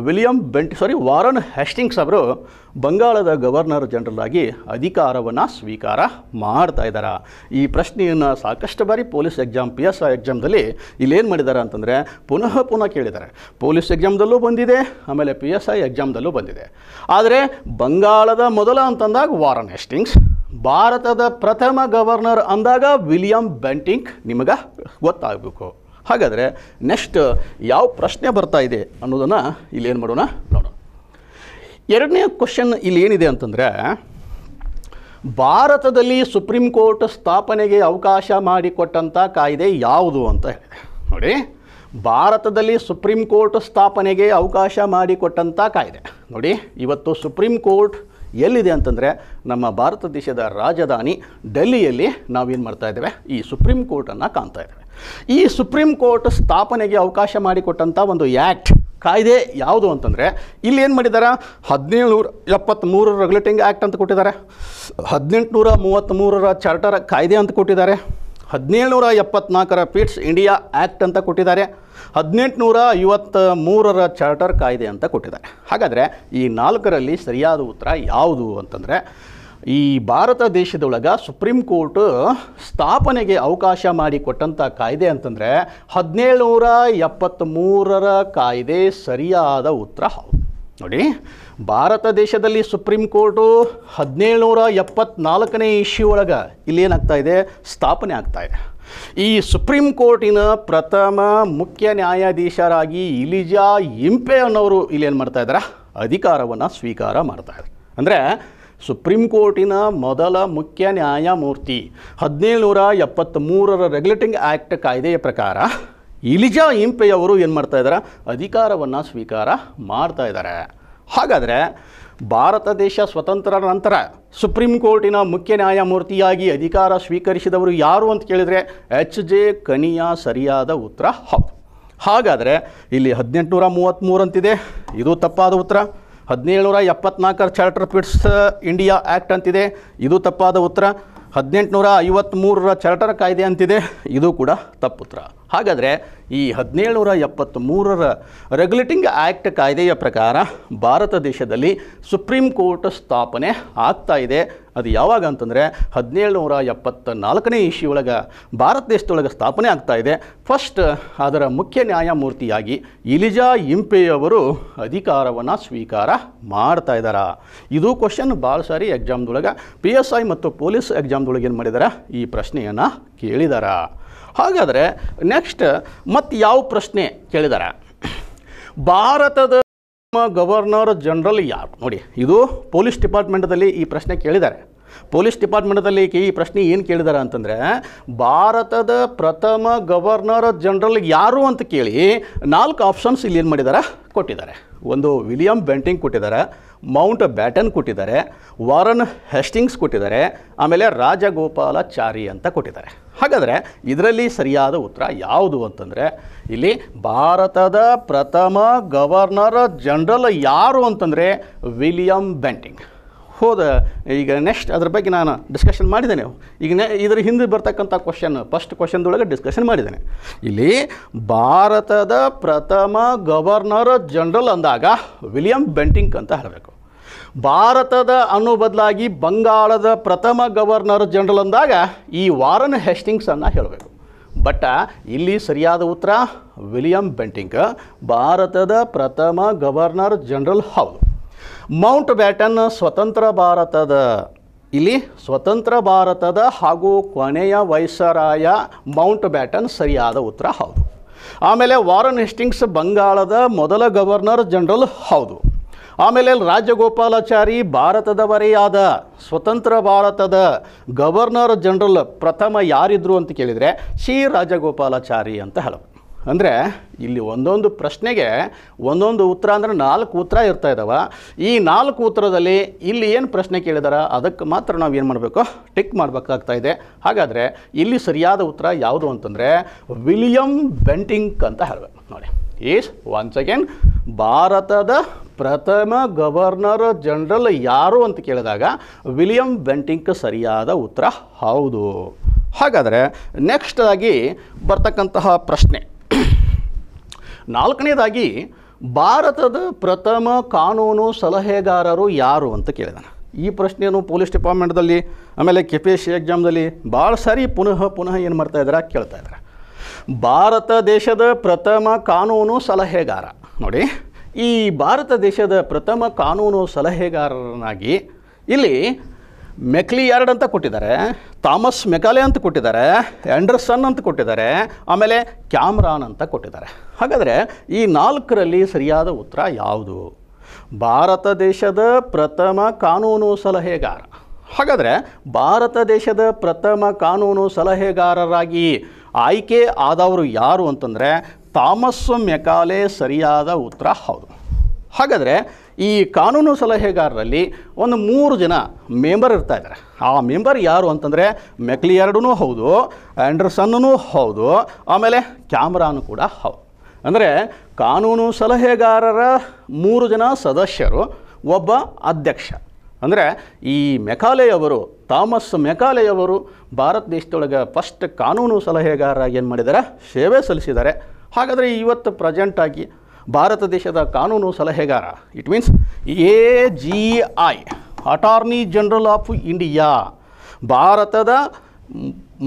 William Bent sorry Warren Hastings ಅವರು ಬಂಗಾಳದ ಗವರ್ನರ್ ಜನರಲ್ ಆಗಿ ಅಧಿಕಾರವನ್ನು ಸ್ವೀಕಾರ ಮಾಡ್ತಾ ಇದ್ದಾರೆ ಈ ಪ್ರಶ್ನೆಯನ್ನು ಸಾಕಷ್ಟು ಬಾರಿ police exam P S I ಎಕ್ಸಾಮ್ದಲ್ಲಿ ಇಲ್ಲೇನು ಮಾಡಿದ್ದಾರೆ ಅಂತಂದರೆ ಪುನಃ ಪುನಃ ಕೇಳಿದ್ದಾರೆ ಪೊಲೀಸ್ ಎಕ್ಸಾಮ್ದಲ್ಲೂ ಬಂದಿದೆ ಆಮೇಲೆ ಪಿ ಎಸ್ ಐ ಎಕ್ಸಾಮ್ದಲ್ಲೂ ಬಂದಿದೆ ಆದರೆ ಬಂಗಾಳದ ಮೊದಲ ಅಂತಂದಾಗ ವಾರನ್ ಎಸ್ಟಿಂಗ್ಸ್ ಭಾರತದ ಪ್ರಥಮ ಗವರ್ನರ್ ಅಂದಾಗ ವಿಲಿಯಂ ಬೆಂಟಿಂಕ್ ನಿಮಗೆ ಗೊತ್ತಾಗಬೇಕು ಹಾಗಾದರೆ ನೆಕ್ಸ್ಟ್ ಯಾವ ಪ್ರಶ್ನೆ ಬರ್ತಾ ಇದೆ ಅನ್ನೋದನ್ನು ಇಲ್ಲೇನು ಮಾಡೋಣ ನೋಡೋಣ ಎರಡನೇ ಕ್ವಶನ್ ಇಲ್ಲಿ ಏನಿದೆ ಅಂತಂದರೆ ಭಾರತದಲ್ಲಿ ಸುಪ್ರೀಂ ಕೋರ್ಟ್ ಸ್ಥಾಪನೆಗೆ ಅವಕಾಶ ಮಾಡಿಕೊಟ್ಟಂಥ ಕಾಯ್ದೆ ಯಾವುದು ಅಂತ ಹೇಳಿದೆ ನೋಡಿ ಭಾರತದಲ್ಲಿ ಸುಪ್ರೀಂ ಕೋರ್ಟ್ ಸ್ಥಾಪನೆಗೆ ಅವಕಾಶ ಮಾಡಿಕೊಟ್ಟಂಥ ಕಾಯ್ದೆ ನೋಡಿ ಇವತ್ತು ಸುಪ್ರೀಂ ಕೋರ್ಟ್ ಎಲ್ಲಿದೆ ಅಂತಂದರೆ ನಮ್ಮ ಭಾರತ ದೇಶದ ರಾಜಧಾನಿ ಡೆಲ್ಲಿಯಲ್ಲಿ ನಾವೇನು ಮಾಡ್ತಾ ಇದ್ದೇವೆ ಈ ಸುಪ್ರೀಂ ಕೋರ್ಟನ್ನು ಕಾಣ್ತಾ ಇದ್ದೇವೆ ಈ ಸುಪ್ರೀಂ ಕೋರ್ಟ್ ಸ್ಥಾಪನೆಗೆ ಅವಕಾಶ ಮಾಡಿಕೊಟ್ಟಂಥ ಒಂದು ಆ್ಯಕ್ಟ್ ಕಾಯ್ದೆ ಯಾವುದು ಅಂತಂದರೆ ಇಲ್ಲಿ ಏನು ಮಾಡಿದ್ದಾರೆ ಹದಿನೇಳು ನೂರ ಎಪ್ಪತ್ತ್ಮೂರರ ರೆಗ್ಯುಲೇಟಿಂಗ್ ಆ್ಯಕ್ಟ್ ಅಂತ ಕೊಟ್ಟಿದ್ದಾರೆ ಹದಿನೆಂಟುನೂರ ಮೂವತ್ತ್ಮೂರರ ಚಾರ್ಟರ್ ಕಾಯ್ದೆ ಅಂತ ಕೊಟ್ಟಿದ್ದಾರೆ ಹದಿನೇಳುನೂರ ಎಪ್ಪತ್ನಾಲ್ಕರ ಪೀಟ್ಸ್ ಇಂಡಿಯಾ ಆ್ಯಕ್ಟ್ ಅಂತ ಕೊಟ್ಟಿದ್ದಾರೆ ಹದಿನೆಂಟುನೂರ ಐವತ್ತ ಮೂರರ ಚಾರ್ಟರ್ ಕಾಯ್ದೆ ಅಂತ ಕೊಟ್ಟಿದ್ದಾರೆ ಹಾಗಾದರೆ ಈ ನಾಲ್ಕರಲ್ಲಿ ಸರಿಯಾದ ಉತ್ತರ ಯಾವುದು ಅಂತಂದರೆ ಈ ಭಾರತ ದೇಶದೊಳಗೆ ಸುಪ್ರೀಂ ಕೋರ್ಟ್ ಸ್ಥಾಪನೆಗೆ ಅವಕಾಶ ಮಾಡಿಕೊಟ್ಟಂಥ ಕಾಯ್ದೆ ಅಂತಂದರೆ ಹದಿನೇಳುನೂರ ಎಪ್ಪತ್ತ್ಮೂರರ ಕಾಯ್ದೆ ಸರಿಯಾದ ಉತ್ತರ ಹೌದು ನೋಡಿ ಭಾರತ ದೇಶದಲ್ಲಿ ಸುಪ್ರೀಂ ಕೋರ್ಟು ಹದಿನೇಳುನೂರ ಎಪ್ಪತ್ನಾಲ್ಕನೇ ಇಶ್ಯು ಒಳಗೆ ಇಲ್ಲೇನಾಗ್ತಾ ಇದೆ ಸ್ಥಾಪನೆ ಆಗ್ತಾ ಇದೆ ಈ ಸುಪ್ರೀಂ ಕೋರ್ಟಿನ ಪ್ರಥಮ ಮುಖ್ಯ ನ್ಯಾಯಾಧೀಶರಾಗಿ ಇಲಿಜಾ ಇಂಪೆ ಅನ್ನೋರು ಇಲ್ಲೇನು ಮಾಡ್ತಾ ಇದ್ದಾರೆ ಅಧಿಕಾರವನ್ನು ಸ್ವೀಕಾರ ಮಾಡ್ತಾ ಇದ್ದಾರೆ ಅಂದರೆ ಸುಪ್ರೀಂ ಕೋರ್ಟಿನ ಮೊದಲ ಮುಖ್ಯ ನ್ಯಾಯಮೂರ್ತಿ ಹದಿನೇಳುನೂರ ಎಪ್ಪತ್ತ್ಮೂರರ ರೆಗ್ಯುಲೇಟಿಂಗ್ ಆ್ಯಕ್ಟ್ ಕಾಯ್ದೆಯ ಪ್ರಕಾರ ಇಲಿಜಾ ಇಂಪೆಯವರು ಏನು ಮಾಡ್ತಾ ಇದ್ದಾರೆ ಅಧಿಕಾರವನ್ನು ಸ್ವೀಕಾರ ಮಾಡ್ತಾ ಇದ್ದಾರೆ ಹಾಗಾದರೆ ಭಾರತ ದೇಶ ಸ್ವತಂತ್ರ ನಂತರ ಸುಪ್ರೀಂ ಕೋರ್ಟಿನ ಮುಖ್ಯ ನ್ಯಾಯಮೂರ್ತಿಯಾಗಿ ಅಧಿಕಾರ ಸ್ವೀಕರಿಸಿದವರು ಯಾರು ಅಂತ ಕೇಳಿದರೆ ಎಚ್ ಜೆ ಕನಿಯಾ ಸರಿಯಾದ ಉತ್ತರ ಹೌದು ಹಾಗಾದರೆ ಇಲ್ಲಿ ಹದಿನೆಂಟುನೂರ ಮೂವತ್ತ್ಮೂರಂತಿದೆ ಇದು ತಪ್ಪಾದ ಉತ್ತರ ನೂರ ಎಪ್ಪತ್ನಾಲ್ಕರ ಚಾರ್ಟರ್ ಪಿಟ್ಸ್ ಇಂಡಿಯಾ ಆ್ಯಕ್ಟ್ ಅಂತಿದೆ ಇದು ತಪ್ಪಾದ ಉತ್ತರ ಹದಿನೆಂಟುನೂರ ಐವತ್ತ್ಮೂರರ ಚಾರ್ಟರ್ ಕಾಯ್ದೆ ಅಂತಿದೆ ಇದು ಕೂಡ ಉತ್ತರ ಹಾಗಾದರೆ ಈ ಎಪ್ಪತ್ತ್ ಮೂರರ ರೆಗ್ಯುಲೇಟಿಂಗ್ ಆ್ಯಕ್ಟ್ ಕಾಯ್ದೆಯ ಪ್ರಕಾರ ಭಾರತ ದೇಶದಲ್ಲಿ ಸುಪ್ರೀಂ ಕೋರ್ಟ್ ಸ್ಥಾಪನೆ ಆಗ್ತಾ ಇದೆ ಅದು ಯಾವಾಗ ಅಂತಂದರೆ ಹದಿನೇಳುನೂರ ಎಪ್ಪತ್ತ ನಾಲ್ಕನೇ ಇಶಿಯೊಳಗೆ ಭಾರತ ದೇಶದೊಳಗೆ ಸ್ಥಾಪನೆ ಆಗ್ತಾ ಇದೆ ಫಸ್ಟ್ ಅದರ ಮುಖ್ಯ ನ್ಯಾಯಮೂರ್ತಿಯಾಗಿ ಇಲಿಜಾ ಇಂಪೆಯವರು ಅಧಿಕಾರವನ್ನು ಸ್ವೀಕಾರ ಮಾಡ್ತಾ ಇದ್ದಾರೆ ಇದು ಕ್ವಶನ್ ಭಾಳ ಸಾರಿ ಎಕ್ಸಾಮ್ದೊಳಗೆ ಪಿ ಎಸ್ ಐ ಮತ್ತು ಪೊಲೀಸ್ ಎಕ್ಸಾಮ್ದೊಳಗೆ ಏನು ಮಾಡಿದಾರೆ ಈ ಪ್ರಶ್ನೆಯನ್ನು ಕೇಳಿದಾರ ಹಾಗಾದರೆ ನೆಕ್ಸ್ಟ್ ಮತ್ತು ಯಾವ ಪ್ರಶ್ನೆ ಕೇಳಿದಾರೆ ಭಾರತದ ಗವರ್ನರ್ ಜನರಲ್ ಯಾರು ನೋಡಿ ಇದು ಪೊಲೀಸ್ ಡಿಪಾರ್ಟ್ಮೆಂಟದಲ್ಲಿ ಈ ಪ್ರಶ್ನೆ ಕೇಳಿದ್ದಾರೆ ಪೊಲೀಸ್ ಡಿಪಾರ್ಟ್ಮೆಂಟಲ್ಲಿ ಈ ಪ್ರಶ್ನೆ ಏನು ಕೇಳಿದಾರೆ ಅಂತಂದರೆ ಭಾರತದ ಪ್ರಥಮ ಗವರ್ನರ್ ಜನರಲ್ ಯಾರು ಅಂತ ಕೇಳಿ ನಾಲ್ಕು ಆಪ್ಷನ್ಸ್ ಇಲ್ಲಿ ಏನು ಮಾಡಿದ್ದಾರೆ ಕೊಟ್ಟಿದ್ದಾರೆ ಒಂದು ವಿಲಿಯಂ ಬೆಂಟಿಂಗ್ ಕೊಟ್ಟಿದ್ದಾರೆ ಮೌಂಟ್ ಬ್ಯಾಟನ್ ಕೊಟ್ಟಿದ್ದಾರೆ ವಾರನ್ ಹೆಸ್ಟಿಂಗ್ಸ್ ಕೊಟ್ಟಿದ್ದಾರೆ ಆಮೇಲೆ ರಾಜಗೋಪಾಲಾಚಾರಿ ಅಂತ ಕೊಟ್ಟಿದ್ದಾರೆ ಹಾಗಾದರೆ ಇದರಲ್ಲಿ ಸರಿಯಾದ ಉತ್ತರ ಯಾವುದು ಅಂತಂದರೆ ಇಲ್ಲಿ ಭಾರತದ ಪ್ರಥಮ ಗವರ್ನರ್ ಜನರಲ್ ಯಾರು ಅಂತಂದರೆ ವಿಲಿಯಂ ಬೆಂಟಿಂಗ್ ಹೋದ ಈಗ ನೆಕ್ಸ್ಟ್ ಅದ್ರ ಬಗ್ಗೆ ನಾನು ಡಿಸ್ಕಷನ್ ಮಾಡಿದ್ದೇನೆ ಈಗ ನೆ ಇದರ ಹಿಂದೆ ಬರ್ತಕ್ಕಂಥ ಕ್ವಶನ್ ಫಸ್ಟ್ ಕ್ವಶನ್ದೊಳಗೆ ಡಿಸ್ಕಷನ್ ಮಾಡಿದ್ದೇನೆ ಇಲ್ಲಿ ಭಾರತದ ಪ್ರಥಮ ಗವರ್ನರ್ ಜನರಲ್ ಅಂದಾಗ ವಿಲಿಯಂ ಬೆಂಟಿಂಕ್ ಅಂತ ಹೇಳಬೇಕು ಭಾರತದ ಅನ್ನು ಬದಲಾಗಿ ಬಂಗಾಳದ ಪ್ರಥಮ ಗವರ್ನರ್ ಜನರಲ್ ಅಂದಾಗ ಈ ವಾರನ್ ಹೆಸ್ಟಿಂಗ್ಸನ್ನು ಹೇಳಬೇಕು ಬಟ್ ಇಲ್ಲಿ ಸರಿಯಾದ ಉತ್ತರ ವಿಲಿಯಂ ಬೆಂಟಿಂಗ್ ಭಾರತದ ಪ್ರಥಮ ಗವರ್ನರ್ ಜನರಲ್ ಹೌದು ಮೌಂಟ್ ಬ್ಯಾಟನ್ ಸ್ವತಂತ್ರ ಭಾರತದ ಇಲ್ಲಿ ಸ್ವತಂತ್ರ ಭಾರತದ ಹಾಗೂ ಕೊನೆಯ ವೈಸರಾಯ ಮೌಂಟ್ ಬ್ಯಾಟನ್ ಸರಿಯಾದ ಉತ್ತರ ಹೌದು ಆಮೇಲೆ ವಾರನ್ ಹೆಸ್ಟಿಂಗ್ಸ್ ಬಂಗಾಳದ ಮೊದಲ ಗವರ್ನರ್ ಜನರಲ್ ಹೌದು ಆಮೇಲೆ ರಾಜಗೋಪಾಲಾಚಾರಿ ಭಾರತದವರೇ ಸ್ವತಂತ್ರ ಭಾರತದ ಗವರ್ನರ್ ಜನರಲ್ ಪ್ರಥಮ ಯಾರಿದ್ರು ಅಂತ ಕೇಳಿದರೆ ಶ್ರೀ ರಾಜಗೋಪಾಲಾಚಾರಿ ಅಂತ ಹೇಳೋದು ಅಂದರೆ ಇಲ್ಲಿ ಒಂದೊಂದು ಪ್ರಶ್ನೆಗೆ ಒಂದೊಂದು ಉತ್ತರ ಅಂದರೆ ನಾಲ್ಕು ಉತ್ತರ ಇರ್ತಾ ಇದ್ದಾವೆ ಈ ನಾಲ್ಕು ಉತ್ತರದಲ್ಲಿ ಇಲ್ಲಿ ಏನು ಪ್ರಶ್ನೆ ಕೇಳಿದಾರ ಅದಕ್ಕೆ ಮಾತ್ರ ನಾವು ಏನು ಮಾಡಬೇಕು ಟಿಕ್ ಮಾಡಬೇಕಾಗ್ತಾ ಇದೆ ಹಾಗಾದರೆ ಇಲ್ಲಿ ಸರಿಯಾದ ಉತ್ತರ ಯಾವುದು ಅಂತಂದರೆ ವಿಲಿಯಂ ಬೆಂಟಿಂಕ್ ಅಂತ ಹೇಳಬೇಕು ನೋಡಿ ಈಸ್ ಒನ್ಸ್ ಅಗೇನ್ ಭಾರತದ ಪ್ರಥಮ ಗವರ್ನರ್ ಜನರಲ್ ಯಾರು ಅಂತ ಕೇಳಿದಾಗ ವಿಲಿಯಂ ಬೆಂಟಿಂಕ್ ಸರಿಯಾದ ಉತ್ತರ ಹೌದು ಹಾಗಾದರೆ ನೆಕ್ಸ್ಟ್ ಆಗಿ ಬರ್ತಕ್ಕಂತಹ ಪ್ರಶ್ನೆ ನಾಲ್ಕನೇದಾಗಿ ಭಾರತದ ಪ್ರಥಮ ಕಾನೂನು ಸಲಹೆಗಾರರು ಯಾರು ಅಂತ ಕೇಳಿದಾನೆ ಈ ಪ್ರಶ್ನೆಯನ್ನು ಪೊಲೀಸ್ ಡಿಪಾರ್ಟ್ಮೆಂಟ್ದಲ್ಲಿ ಆಮೇಲೆ ಕೆ ಪಿ ಎಸ್ ಸಿ ಎಕ್ಸಾಮ್ದಲ್ಲಿ ಭಾಳ ಸಾರಿ ಪುನಃ ಪುನಃ ಏನು ಮಾಡ್ತಾ ಇದ್ದಾರೆ ಕೇಳ್ತಾ ಇದ್ದಾರೆ ಭಾರತ ದೇಶದ ಪ್ರಥಮ ಕಾನೂನು ಸಲಹೆಗಾರ ನೋಡಿ ಈ ಭಾರತ ದೇಶದ ಪ್ರಥಮ ಕಾನೂನು ಸಲಹೆಗಾರರನ್ನಾಗಿ ಇಲ್ಲಿ ಮೆಕ್ಲಿ ಯಾರ್ಡ್ ಅಂತ ಕೊಟ್ಟಿದ್ದಾರೆ ಥಾಮಸ್ ಮೆಕಾಲೆ ಅಂತ ಕೊಟ್ಟಿದ್ದಾರೆ ಆ್ಯಂಡರ್ಸನ್ ಅಂತ ಕೊಟ್ಟಿದ್ದಾರೆ ಆಮೇಲೆ ಕ್ಯಾಮ್ರಾನ್ ಅಂತ ಕೊಟ್ಟಿದ್ದಾರೆ ಹಾಗಾದರೆ ಈ ನಾಲ್ಕರಲ್ಲಿ ಸರಿಯಾದ ಉತ್ತರ ಯಾವುದು ಭಾರತ ದೇಶದ ಪ್ರಥಮ ಕಾನೂನು ಸಲಹೆಗಾರ ಹಾಗಾದರೆ ಭಾರತ ದೇಶದ ಪ್ರಥಮ ಕಾನೂನು ಸಲಹೆಗಾರರಾಗಿ ಆಯ್ಕೆ ಆದವರು ಯಾರು ಅಂತಂದರೆ ಥಾಮಸ್ ಮೆಕಾಲೆ ಸರಿಯಾದ ಉತ್ತರ ಹೌದು ಹಾಗಾದರೆ ಈ ಕಾನೂನು ಸಲಹೆಗಾರರಲ್ಲಿ ಒಂದು ಮೂರು ಜನ ಮೆಂಬರ್ ಇರ್ತಾ ಇದ್ದಾರೆ ಆ ಮೆಂಬರ್ ಯಾರು ಅಂತಂದರೆ ಮೆಕ್ಲಿಯರ್ಡೂ ಹೌದು ಆ್ಯಂಡರ್ಸನ್ನೂ ಹೌದು ಆಮೇಲೆ ಕ್ಯಾಮ್ರಾನು ಕೂಡ ಹೌದು ಅಂದರೆ ಕಾನೂನು ಸಲಹೆಗಾರರ ಮೂರು ಜನ ಸದಸ್ಯರು ಒಬ್ಬ ಅಧ್ಯಕ್ಷ ಅಂದರೆ ಈ ಮೆಕಾಲೆಯವರು ಥಾಮಸ್ ಮೆಕಾಲೆಯವರು ಭಾರತ ದೇಶದೊಳಗೆ ಫಸ್ಟ್ ಕಾನೂನು ಸಲಹೆಗಾರ ಏನು ಮಾಡಿದ್ದಾರೆ ಸೇವೆ ಸಲ್ಲಿಸಿದ್ದಾರೆ ಹಾಗಾದರೆ ಇವತ್ತು ಪ್ರೆಸೆಂಟಾಗಿ ಭಾರತ ದೇಶದ ಕಾನೂನು ಸಲಹೆಗಾರ it means A G I attorney general of India ಭಾರತದ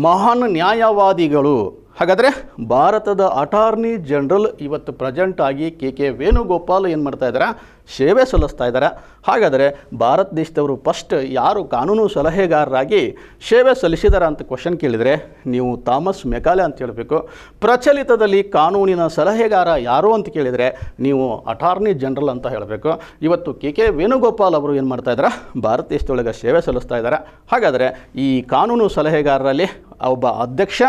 ಮಹಾನ್ ನ್ಯಾಯವಾದಿಗಳು ಹಾಗಾದರೆ ಭಾರತದ ಅಟಾರ್ನಿ ಜನರಲ್ ಇವತ್ತು ಪ್ರೆಸೆಂಟ್ ಆಗಿ ಕೆ ಕೆ ವೇಣುಗೋಪಾಲ್ ಏನು ಮಾಡ್ತಾ ಇದ್ದಾರೆ ಸೇವೆ ಸಲ್ಲಿಸ್ತಾ ಇದ್ದಾರೆ ಹಾಗಾದರೆ ಭಾರತ ದೇಶದವರು ಫಸ್ಟ್ ಯಾರು ಕಾನೂನು ಸಲಹೆಗಾರರಾಗಿ ಸೇವೆ ಸಲ್ಲಿಸಿದಾರ ಅಂತ ಕ್ವಶನ್ ಕೇಳಿದರೆ ನೀವು ಥಾಮಸ್ ಮೆಕಾಲೆ ಅಂತ ಹೇಳಬೇಕು ಪ್ರಚಲಿತದಲ್ಲಿ ಕಾನೂನಿನ ಸಲಹೆಗಾರ ಯಾರು ಅಂತ ಕೇಳಿದರೆ ನೀವು ಅಟಾರ್ನಿ ಜನರಲ್ ಅಂತ ಹೇಳಬೇಕು ಇವತ್ತು ಕೆ ಕೆ ವೇಣುಗೋಪಾಲ್ ಅವರು ಏನು ಮಾಡ್ತಾ ಇದ್ದಾರೆ ಭಾರತ ದೇಶದೊಳಗೆ ಸೇವೆ ಸಲ್ಲಿಸ್ತಾ ಇದ್ದಾರೆ ಹಾಗಾದರೆ ಈ ಕಾನೂನು ಸಲಹೆಗಾರರಲ್ಲಿ ಒಬ್ಬ ಅಧ್ಯಕ್ಷ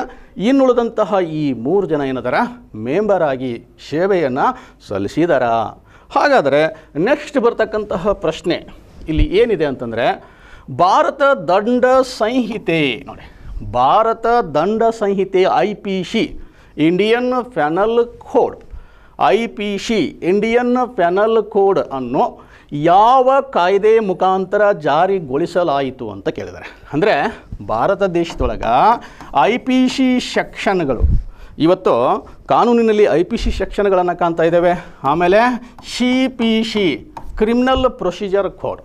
ಇನ್ನುಳಿದಂತಹ ಈ ಮೂರು ಜನ ಏನಿದಾರ ಮೆಂಬರಾಗಿ ಆಗಿ ಸೇವೆಯನ್ನು ಸಲ್ಲಿಸಿದಾರ ಹಾಗಾದರೆ ನೆಕ್ಸ್ಟ್ ಬರ್ತಕ್ಕಂತಹ ಪ್ರಶ್ನೆ ಇಲ್ಲಿ ಏನಿದೆ ಅಂತಂದರೆ ಭಾರತ ದಂಡ ಸಂಹಿತೆ ನೋಡಿ ಭಾರತ ದಂಡ ಸಂಹಿತೆ I P C Indian penal code I P C Indian penal code ಅನ್ನು ಯಾವ ಕಾಯ್ದೆ ಮುಖಾಂತರ ಜಾರಿಗೊಳಿಸಲಾಯಿತು ಅಂತ ಕೇಳಿದ್ದಾರೆ ಅಂದರೆ ಭಾರತ ದೇಶದೊಳಗೆ ಐ ಪಿ ಸಿ ಸೆಕ್ಷನ್ಗಳು ಇವತ್ತು ಕಾನೂನಿನಲ್ಲಿ ಐ ಪಿ ಸಿ ಸೆಕ್ಷನ್ಗಳನ್ನು ಕಾಣ್ತಾ ಇದ್ದೇವೆ ಆಮೇಲೆ C P C criminal procedure code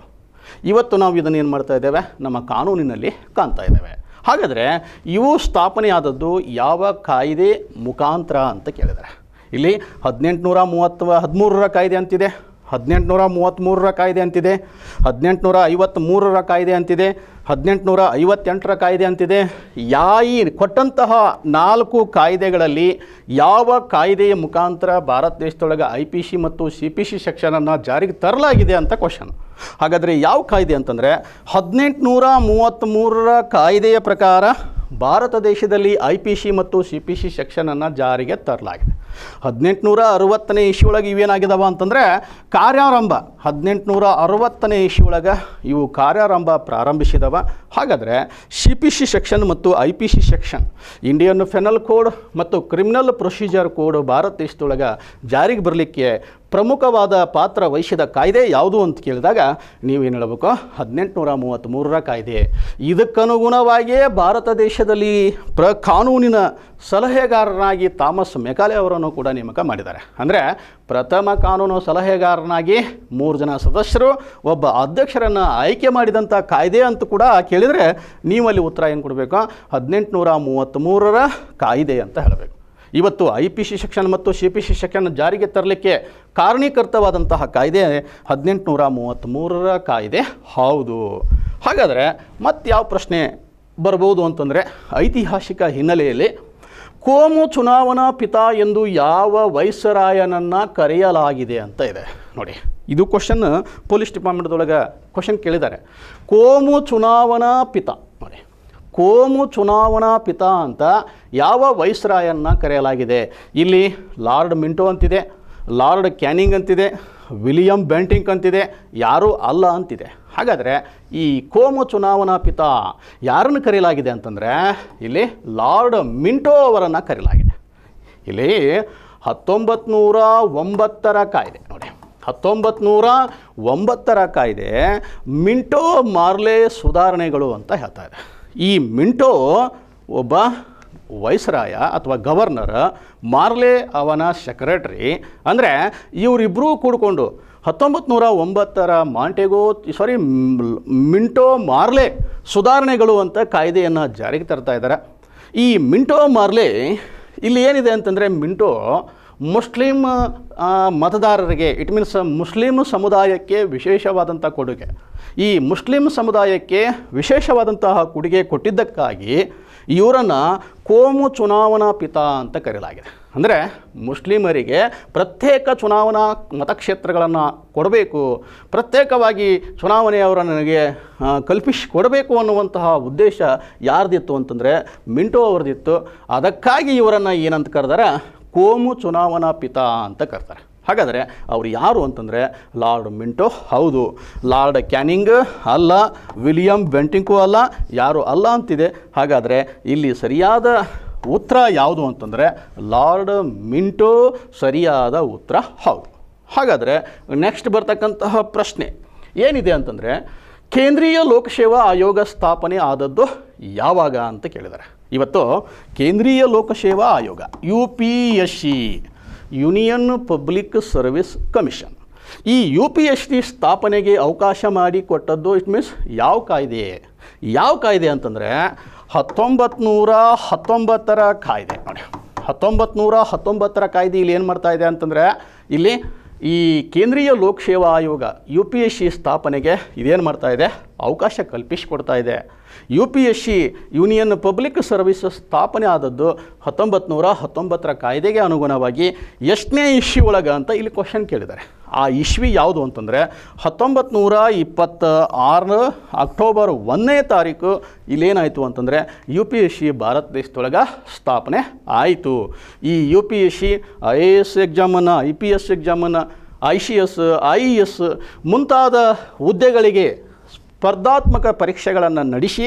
ಇವತ್ತು ನಾವು ಇದನ್ನು ಏನು ಮಾಡ್ತಾ ಇದ್ದೇವೆ ನಮ್ಮ ಕಾನೂನಿನಲ್ಲಿ ಕಾಣ್ತಾ ಇದ್ದೇವೆ ಹಾಗಾದರೆ ಇವು ಸ್ಥಾಪನೆಯಾದದ್ದು ಯಾವ ಕಾಯ್ದೆ ಮುಖಾಂತರ ಅಂತ ಕೇಳಿದರೆ ಇಲ್ಲಿ ಹದಿನೆಂಟುನೂರ ಮೂವತ್ತು ಹದಿಮೂರರ ಕಾಯ್ದೆ ಅಂತಿದೆ ಹದಿನೆಂಟುನೂರ ಮೂವತ್ತ್ಮೂರರ ಕಾಯ್ದೆ ಅಂತಿದೆ ಹದಿನೆಂಟುನೂರ ಐವತ್ತ್ಮೂರರ ಕಾಯ್ದೆ ಅಂತಿದೆ ಹದಿನೆಂಟುನೂರ ಐವತ್ತೆಂಟರ ಕಾಯ್ದೆ ಅಂತಿದೆ ಯಾಯಿ ಕೊಟ್ಟಂತಹ ನಾಲ್ಕು ಕಾಯ್ದೆಗಳಲ್ಲಿ ಯಾವ ಕಾಯ್ದೆಯ ಮುಖಾಂತರ ಭಾರತ ದೇಶದೊಳಗೆ ಐ ಪಿ ಸಿ ಮತ್ತು ಸಿ ಪಿ ಸಿ ಸೆಕ್ಷನನ್ನು ಜಾರಿಗೆ ತರಲಾಗಿದೆ ಅಂತ ಕ್ವಶನ್ ಹಾಗಾದರೆ ಯಾವ ಕಾಯ್ದೆ ಅಂತಂದರೆ ಹದಿನೆಂಟುನೂರ ಮೂವತ್ತ್ಮೂರರ ಕಾಯ್ದೆಯ ಪ್ರಕಾರ ಭಾರತ ದೇಶದಲ್ಲಿ ಐ ಪಿ ಸಿ ಮತ್ತು ಸಿ ಪಿ ಸಿ ಸೆಕ್ಷನನ್ನು ಜಾರಿಗೆ ತರಲಾಗಿದೆ ಹದಿನೆಂಟುನೂರ ಅರವತ್ತನೇ ಇಶಿಯೊಳಗೆ ಇವೇನಾಗಿದ್ದಾವ ಅಂತಂದರೆ ಕಾರ್ಯಾರಂಭ ಹದಿನೆಂಟುನೂರ ಅರವತ್ತನೇ ಇಶಿಯೊಳಗೆ ಇವು ಕಾರ್ಯಾರಂಭ ಪ್ರಾರಂಭಿಸಿದವ ಹಾಗಾದರೆ ಸಿ ಪಿ ಸಿ ಸೆಕ್ಷನ್ ಮತ್ತು I P C section Indian penal code ಮತ್ತು ಕ್ರಿಮಿನಲ್ ಪ್ರೊಸೀಜರ್ ಕೋಡ್ ಭಾರತ ದೇಶದೊಳಗೆ ಜಾರಿಗೆ ಬರಲಿಕ್ಕೆ ಪ್ರಮುಖವಾದ ಪಾತ್ರ ವಹಿಸಿದ ಕಾಯ್ದೆ ಯಾವುದು ಅಂತ ಕೇಳಿದಾಗ ನೀವೇನು ಹೇಳಬೇಕು ಹದಿನೆಂಟುನೂರ ಮೂವತ್ತ್ಮೂರರ ಕಾಯ್ದೆ ಇದಕ್ಕನುಗುಣವಾಗಿಯೇ ಭಾರತ ದೇಶದಲ್ಲಿ ಪ್ರ ಕಾನೂನಿನ ಸಲಹೆಗಾರನಾಗಿ ಥಾಮಸ್ ಮೆಕಾಲೆ ಅವರನ್ನು ಕೂಡ ನೇಮಕ ಮಾಡಿದ್ದಾರೆ ಅಂದರೆ ಪ್ರಥಮ ಕಾನೂನು ಸಲಹೆಗಾರನಾಗಿ ಮೂರು ಜನ ಸದಸ್ಯರು ಒಬ್ಬ ಅಧ್ಯಕ್ಷರನ್ನು ಆಯ್ಕೆ ಮಾಡಿದಂಥ ಕಾಯ್ದೆ ಅಂತ ಕೂಡ ಕೇಳಿದರೆ ನೀವಲ್ಲಿ ಉತ್ತರ ಏನು ಕೊಡಬೇಕು ಹದಿನೆಂಟುನೂರ ಮೂವತ್ತ್ಮೂರರ ಕಾಯ್ದೆ ಅಂತ ಹೇಳಬೇಕು ಇವತ್ತು ಐ ಪಿ ಸಿ ಶಿಕ್ಷಣ ಮತ್ತು ಸಿ ಪಿ ಸಿ ಶಿಕ್ಷಣ ಜಾರಿಗೆ ತರಲಿಕ್ಕೆ ಕಾರಣೀಕರ್ತವಾದಂತಹ ಕಾಯ್ದೆ ಹದಿನೆಂಟುನೂರ ಮೂವತ್ತ್ಮೂರರ ಕಾಯ್ದೆ ಹೌದು ಹಾಗಾದರೆ ಮತ್ತೆ ಯಾವ ಪ್ರಶ್ನೆ ಬರ್ಬೋದು ಅಂತಂದರೆ ಐತಿಹಾಸಿಕ ಹಿನ್ನೆಲೆಯಲ್ಲಿ ಕೋಮು ಚುನಾವಣಾ ಪಿತ ಎಂದು ಯಾವ ವಯಸ್ಸರಾಯನನ್ನು ಕರೆಯಲಾಗಿದೆ ಅಂತ ಇದೆ ನೋಡಿ ಇದು ಕ್ವಶನ್ ಪೊಲೀಸ್ ಡಿಪಾರ್ಟ್ಮೆಂಟ್ದೊಳಗೆ ಕ್ವಶನ್ ಕೇಳಿದ್ದಾರೆ ಕೋಮು ಚುನಾವಣಾ ಪಿತ ಕೋಮು ಚುನಾವಣಾ ಪಿತ ಅಂತ ಯಾವ ವೈಸ್ರಾಯನ್ನು ಕರೆಯಲಾಗಿದೆ ಇಲ್ಲಿ ಲಾರ್ಡ್ ಮಿಂಟೋ ಅಂತಿದೆ ಲಾರ್ಡ್ ಕ್ಯಾನಿಂಗ್ ಅಂತಿದೆ ವಿಲಿಯಂ ಬ್ಯಾಂಟಿಂಗ್ ಅಂತಿದೆ ಯಾರೂ ಅಲ್ಲ ಅಂತಿದೆ ಹಾಗಾದರೆ ಈ ಕೋಮು ಚುನಾವಣಾ ಪಿತ ಯಾರನ್ನು ಕರೆಯಲಾಗಿದೆ ಅಂತಂದರೆ ಇಲ್ಲಿ ಲಾರ್ಡ್ ಮಿಂಟೋ ಅವರನ್ನು ಕರೆಯಲಾಗಿದೆ ಇಲ್ಲಿ ಹತ್ತೊಂಬತ್ತು ನೂರ ಒಂಬತ್ತರ ಕಾಯ್ದೆ ನೋಡಿ ಹತ್ತೊಂಬತ್ತು ನೂರ ಒಂಬತ್ತರ ಕಾಯ್ದೆ ಮಿಂಟೋ ಮಾರ್ಲೆ ಸುಧಾರಣೆಗಳು ಅಂತ ಹೇಳ್ತಾರೆ ಈ ಮಿಂಟೋ ಒಬ್ಬ ವೈಸ್ರಾಯ ಅಥವಾ ಗವರ್ನರ್ ಮಾರ್ಲೆ ಅವನ ಸೆಕ್ರೆಟ್ರಿ ಅಂದರೆ ಇವರಿಬ್ಬರೂ ಕೂಡಿಕೊಂಡು ಹತ್ತೊಂಬತ್ತು ನೂರ ಒಂಬತ್ತರ ಮಾಂಟೆಗೋ ಸಾರಿ ಮಿಂಟೋ ಮಾರ್ಲೆ ಸುಧಾರಣೆಗಳು ಅಂತ ಕಾಯ್ದೆಯನ್ನು ಜಾರಿಗೆ ತರ್ತಾ ಇದ್ದಾರೆ ಈ ಮಿಂಟೋ ಮಾರ್ಲೆ ಇಲ್ಲಿ ಏನಿದೆ ಅಂತಂದರೆ ಮಿಂಟೋ ಮುಸ್ಲಿಂ ಮತದಾರರಿಗೆ ಇಟ್ ಮೀನ್ಸ್ ಮುಸ್ಲಿಂ ಸಮುದಾಯಕ್ಕೆ ವಿಶೇಷವಾದಂಥ ಕೊಡುಗೆ ಈ ಮುಸ್ಲಿಂ ಸಮುದಾಯಕ್ಕೆ ವಿಶೇಷವಾದಂತಹ ಕೊಡುಗೆ ಕೊಟ್ಟಿದ್ದಕ್ಕಾಗಿ ಇವರನ್ನು ಕೋಮು ಚುನಾವಣಾ ಪಿತಾ ಅಂತ ಕರೆಯಲಾಗಿದೆ ಅಂದರೆ ಮುಸ್ಲಿಮರಿಗೆ ಪ್ರತ್ಯೇಕ ಚುನಾವಣಾ ಮತಕ್ಷೇತ್ರಗಳನ್ನು ಕೊಡಬೇಕು ಪ್ರತ್ಯೇಕವಾಗಿ ಚುನಾವಣೆಯವರ ನನಗೆ ಕಲ್ಪಿಸಿ ಕೊಡಬೇಕು ಅನ್ನುವಂತಹ ಉದ್ದೇಶ ಯಾರ್ದಿತ್ತು ಅಂತಂದರೆ ಮಿಂಟೋ ಅವ್ರದ್ದಿತ್ತು ಅದಕ್ಕಾಗಿ ಇವರನ್ನು ಏನಂತ ಕರೆದಾರೆ ಕೋಮು ಚುನಾವಣಾ ಪಿತಾ ಅಂತ ಕರ್ತಾರೆ ಹಾಗಾದರೆ ಅವರು ಯಾರು ಅಂತಂದರೆ ಲಾರ್ಡ್ ಮಿಂಟೋ ಹೌದು ಲಾರ್ಡ್ ಕ್ಯಾನಿಂಗ್ ಅಲ್ಲ ವಿಲಿಯಂ ವೆಂಟಿಂಕು ಅಲ್ಲ ಯಾರು ಅಲ್ಲ ಅಂತಿದೆ ಹಾಗಾದರೆ ಇಲ್ಲಿ ಸರಿಯಾದ ಉತ್ತರ ಯಾವುದು ಅಂತಂದರೆ ಲಾರ್ಡ್ ಮಿಂಟೋ ಸರಿಯಾದ ಉತ್ತರ ಹೌದು ಹಾಗಾದರೆ ನೆಕ್ಸ್ಟ್ ಬರ್ತಕ್ಕಂತಹ ಪ್ರಶ್ನೆ ಏನಿದೆ ಅಂತಂದರೆ ಕೇಂದ್ರೀಯ ಲೋಕಸೇವಾ ಆಯೋಗ ಸ್ಥಾಪನೆ ಆದದ್ದು ಯಾವಾಗ ಅಂತ ಕೇಳಿದ್ದಾರೆ ಇವತ್ತು ಕೇಂದ್ರೀಯ ಲೋಕಸೇವಾ ಆಯೋಗ U P S C union public service commission ಈ ಯು ಪಿ ಎಸ್ ಸಿ ಸ್ಥಾಪನೆಗೆ ಅವಕಾಶ ಮಾಡಿಕೊಟ್ಟದ್ದು ಇಟ್ ಮೀನ್ಸ್ ಯಾವ ಕಾಯ್ದೆ ಯಾವ ಕಾಯ್ದೆ ಅಂತಂದರೆ ಹತ್ತೊಂಬತ್ತು ಹತ್ತೊಂಬತ್ತರ ಕಾಯ್ದೆ ನೋಡಿ ಹತ್ತೊಂಬತ್ತು ಹತ್ತೊಂಬತ್ತರ ಕಾಯ್ದೆ ಇಲ್ಲಿ ಏನು ಮಾಡ್ತಾ ಇದೆ ಅಂತಂದರೆ ಇಲ್ಲಿ ಈ ಕೇಂದ್ರೀಯ ಲೋಕಸೇವಾ ಆಯೋಗ ಯು ಪಿ ಎಸ್ ಸಿ ಸ್ಥಾಪನೆಗೆ ಇದೇನು ಮಾಡ್ತಾ ಇದೆ ಅವಕಾಶ ಕಲ್ಪಿಸಿಕೊಡ್ತಾ ಇದೆ U P S C union public service ಸ್ಥಾಪನೆ ಆದದ್ದು ಹತ್ತೊಂಬತ್ತು ನೂರ ಹತ್ತೊಂಬತ್ತರ ಕಾಯ್ದೆಗೆ ಅನುಗುಣವಾಗಿ ಎಷ್ಟನೇ ಇಶ್ವಿ ಒಳಗೆ ಅಂತ ಇಲ್ಲಿ ಕ್ವಶನ್ ಕೇಳಿದ್ದಾರೆ ಆ ಇಶ್ವಿ ಯಾವುದು ಅಂತಂದರೆ ಹತ್ತೊಂಬತ್ತು ನೂರ ಇಪ್ಪತ್ತ ಆರು ಅಕ್ಟೋಬರ್ ಒಂದನೇ ತಾರೀಕು ಇಲ್ಲೇನಾಯಿತು ಅಂತಂದರೆ U P S C Bharat ದೇಶದೊಳಗೆ ಸ್ಥಾಪನೆ ಆಯಿತು ಈ U P S C I A S ಎಕ್ಸಾಮನ್ನು ಐ ಪಿ ಎಸ್ ಎಕ್ಸಾಮನ್ನು I C S I E S ಮುಂತಾದ ಹುದ್ದೆಗಳಿಗೆ ಸ್ಪರ್ಧಾತ್ಮಕ ಪರೀಕ್ಷೆಗಳನ್ನು ನಡೆಸಿ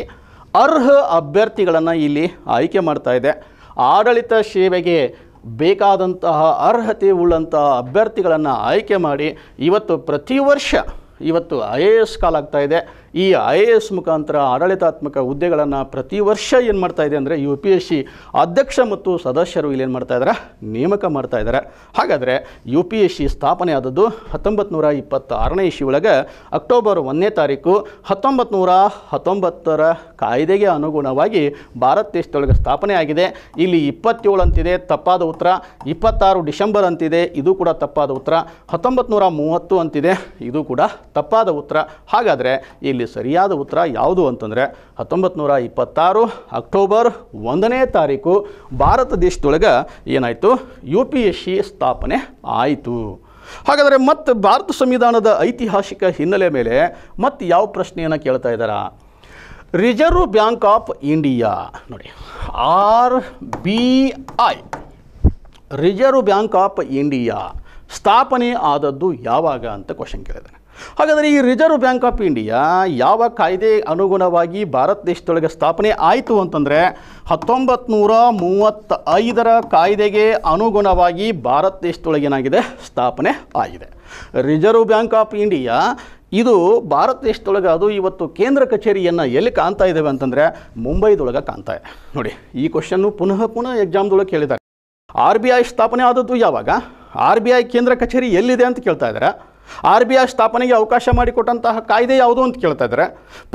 ಅರ್ಹ ಅಭ್ಯರ್ಥಿಗಳನ್ನು ಇಲ್ಲಿ ಆಯ್ಕೆ ಮಾಡ್ತಾ ಇದೆ ಆಡಳಿತ ಸೇವೆಗೆ ಬೇಕಾದಂತಹ ಅರ್ಹತೆ ಉಳ್ಳಂತಹ ಅಭ್ಯರ್ಥಿಗಳನ್ನು ಆಯ್ಕೆ ಮಾಡಿ ಇವತ್ತು ಪ್ರತಿ ವರ್ಷ ಇವತ್ತು ಐ ಎ ಎಸ್ ಕಾಲಾಗ್ತಾ ಇದೆ ಈ ಐ ಎ ಎಸ್ ಮುಖಾಂತರ ಆಡಳಿತಾತ್ಮಕ ಹುದ್ದೆಗಳನ್ನು ಪ್ರತಿ ವರ್ಷ ಏನು ಮಾಡ್ತಾ ಇದೆ ಅಂದರೆ ಯು ಪಿ ಎಸ್ ಸಿ ಅಧ್ಯಕ್ಷ ಮತ್ತು ಸದಸ್ಯರು ಇಲ್ಲಿ ಏನು ಮಾಡ್ತಾ ಇದ್ದಾರೆ ನೇಮಕ ಮಾಡ್ತಾ ಇದ್ದಾರೆ ಹಾಗಾದರೆ ಯು ಪಿ ಎಸ್ ಸಿ ಸ್ಥಾಪನೆ ಆದದ್ದು ಹತ್ತೊಂಬತ್ತು ನೂರ ಇಪ್ಪತ್ತಾರನೇ ಇಶಿ ಒಳಗೆ ಅಕ್ಟೋಬರ್ ಒಂದನೇ ತಾರೀಕು ಹತ್ತೊಂಬತ್ತು ನೂರ ಹತ್ತೊಂಬತ್ತರ ಕಾಯ್ದೆಗೆ ಅನುಗುಣವಾಗಿ ಭಾರತ ದೇಶದೊಳಗೆ ಸ್ಥಾಪನೆ ಆಗಿದೆ ಇಲ್ಲಿ ಇಪ್ಪತ್ತೇಳು ಅಂತಿದೆ ತಪ್ಪಾದ ಉತ್ತರ ಇಪ್ಪತ್ತಾರು ಡಿಸೆಂಬರ್ ಅಂತಿದೆ ಇದು ಕೂಡ ತಪ್ಪಾದ ಉತ್ತರ ಹತ್ತೊಂಬತ್ತು ನೂರ ಮೂವತ್ತು ಅಂತಿದೆ ಇದು ಕೂಡ ತಪ್ಪಾದ ಉತ್ತರ ಹಾಗಾದರೆ ಇಲ್ಲಿ ಸರಿಯಾದ ಉತ್ತರ ಯಾವುದು ಅಂತಂದರೆ ಹತ್ತೊಂಬತ್ತು ಇಪ್ಪತ್ತಾರು ಅಕ್ಟೋಬರ್ ಒಂದನೇ ತಾರೀಕು ಭಾರತ ದೇಶದೊಳಗೆ ಏನಾಯಿತು ಯು ಪಿ ಎಸ್ ಸಿ ಸ್ಥಾಪನೆ ಆಯಿತು ಹಾಗಾದರೆ ಮತ್ತು ಭಾರತ ಸಂವಿಧಾನದ ಐತಿಹಾಸಿಕ ಹಿನ್ನೆಲೆ ಮೇಲೆ ಮತ್ತು ಯಾವ ಪ್ರಶ್ನೆಯನ್ನು ಕೇಳ್ತಾ ಇದ್ದಾರಾ ರಿಸರ್ವ್ ಬ್ಯಾಂಕ್ ಆಫ್ ಇಂಡಿಯಾ ನೋಡಿ R B I Reserve Bank of India ಸ್ಥಾಪನೆ ಆದದ್ದು ಯಾವಾಗ ಅಂತ ಕ್ವಶನ್ ಕೇಳಿದ್ದಾರೆ ಹಾಗಾದರೆ ಈ ರಿಸರ್ವ್ ಬ್ಯಾಂಕ್ ಆಫ್ ಇಂಡಿಯಾ ಯಾವ ಕಾಯ್ದೆ ಅನುಗುಣವಾಗಿ ಭಾರತ ದೇಶದೊಳಗೆ ಸ್ಥಾಪನೆ ಆಯಿತು ಅಂತಂದರೆ ಹತ್ತೊಂಬತ್ತು ನೂರ ಮೂವತ್ತ ಐದರ ಕಾಯ್ದೆಗೆ ಅನುಗುಣವಾಗಿ ಭಾರತ ದೇಶದೊಳಗೆ ಏನಾಗಿದೆ ಸ್ಥಾಪನೆ ಆಗಿದೆ ರಿಸರ್ವ್ ಬ್ಯಾಂಕ್ ಆಫ್ ಇಂಡಿಯಾ ಇದು ಭಾರತ ದೇಶದೊಳಗೆ ಅದು ಇವತ್ತು ಕೇಂದ್ರ ಕಚೇರಿಯನ್ನು ಎಲ್ಲಿ ಕಾಣ್ತಾ ಇದ್ದೇವೆ ಅಂತಂದರೆ ಮುಂಬೈದೊಳಗೆ ಕಾಣ್ತಾ ಇದೆ ನೋಡಿ ಈ ಕ್ವಶನ್ನು ಪುನಃ ಪುನಃ ಎಕ್ಸಾಮ್ದೊಳಗೆ ಕೇಳಿದ್ದಾರೆ ಆರ್ ಬಿ ಐ ಸ್ಥಾಪನೆ ಆದದ್ದು ಯಾವಾಗ ಆರ್ ಬಿ ಐ ಕೇಂದ್ರ ಕಚೇರಿ ಎಲ್ಲಿದೆ ಅಂತ ಕೇಳ್ತಾ ಇದ್ದಾರೆ ಆರ್ ಬಿ ಐ ಸ್ಥಾಪನೆಗೆ ಅವಕಾಶ ಮಾಡಿಕೊಟ್ಟಂತಹ ಕಾಯ್ದೆ ಯಾವುದು ಅಂತ ಕೇಳ್ತಾ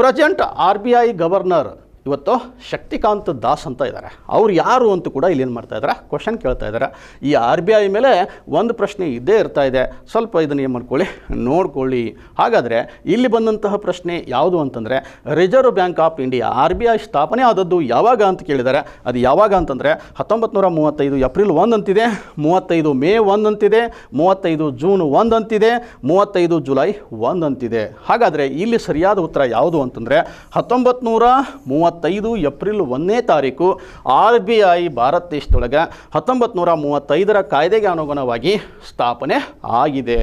present R B I governor ಇವತ್ತು ಶಕ್ತಿಕಾಂತ್ ದಾಸ್ ಅಂತ ಇದ್ದಾರೆ ಅವ್ರು ಯಾರು ಅಂತ ಕೂಡ ಇಲ್ಲಿ ಏನು ಮಾಡ್ತಾ ಇದ್ದಾರೆ ಕ್ವಶನ್ ಕೇಳ್ತಾ ಇದ್ದಾರೆ ಈ ಆರ್ ಬಿ ಐ ಮೇಲೆ ಒಂದು ಪ್ರಶ್ನೆ ಇದ್ದೇ ಇರ್ತಾ ಇದೆ ಸ್ವಲ್ಪ ಇದನ್ನು ಏನು ಮಾಡ್ಕೊಳ್ಳಿ ನೋಡ್ಕೊಳ್ಳಿ ಹಾಗಾದರೆ ಇಲ್ಲಿ ಬಂದಂತಹ ಪ್ರಶ್ನೆ ಯಾವುದು ಅಂತಂದರೆ Reserve Bank of India R B I ಸ್ಥಾಪನೆ ಆದದ್ದು ಯಾವಾಗ ಅಂತ ಕೇಳಿದ್ದಾರೆ ಅದು ಯಾವಾಗ ಅಂತಂದರೆ ಹತ್ತೊಂಬತ್ತು ನೂರ ಮೂವತ್ತೈದು ಏಪ್ರಿಲ್ ಒಂದು ಅಂತಿದೆ ಮೂವತ್ತೈದು ಮೇ ಒಂದು ಅಂತಿದೆ ಮೂವತ್ತೈದು ಜೂನ್ ಒಂದು ಅಂತಿದೆ ಮೂವತ್ತೈದು ಜುಲೈ ಒಂದು ಅಂತಿದೆ ಹಾಗಾದರೆ ಇಲ್ಲಿ ಸರಿಯಾದ ಉತ್ತರ ಯಾವುದು ಅಂತಂದರೆ ಹತ್ತೊಂಬತ್ತು ನೂರ ಮೂವತ್ತು ಮೂವತ್ತೈದು ಏಪ್ರಿಲ್ ಒಂದನೇ ತಾರೀಕು ಆರ್ ಬಿ ಐ ಭಾರತ ದೇಶದೊಳಗೆ ಹತ್ತೊಂಬತ್ತು ನೂರ ಮೂವತ್ತೈದರ ಕಾಯ್ದೆಗೆ ಅನುಗುಣವಾಗಿ ಸ್ಥಾಪನೆ ಆಗಿದೆ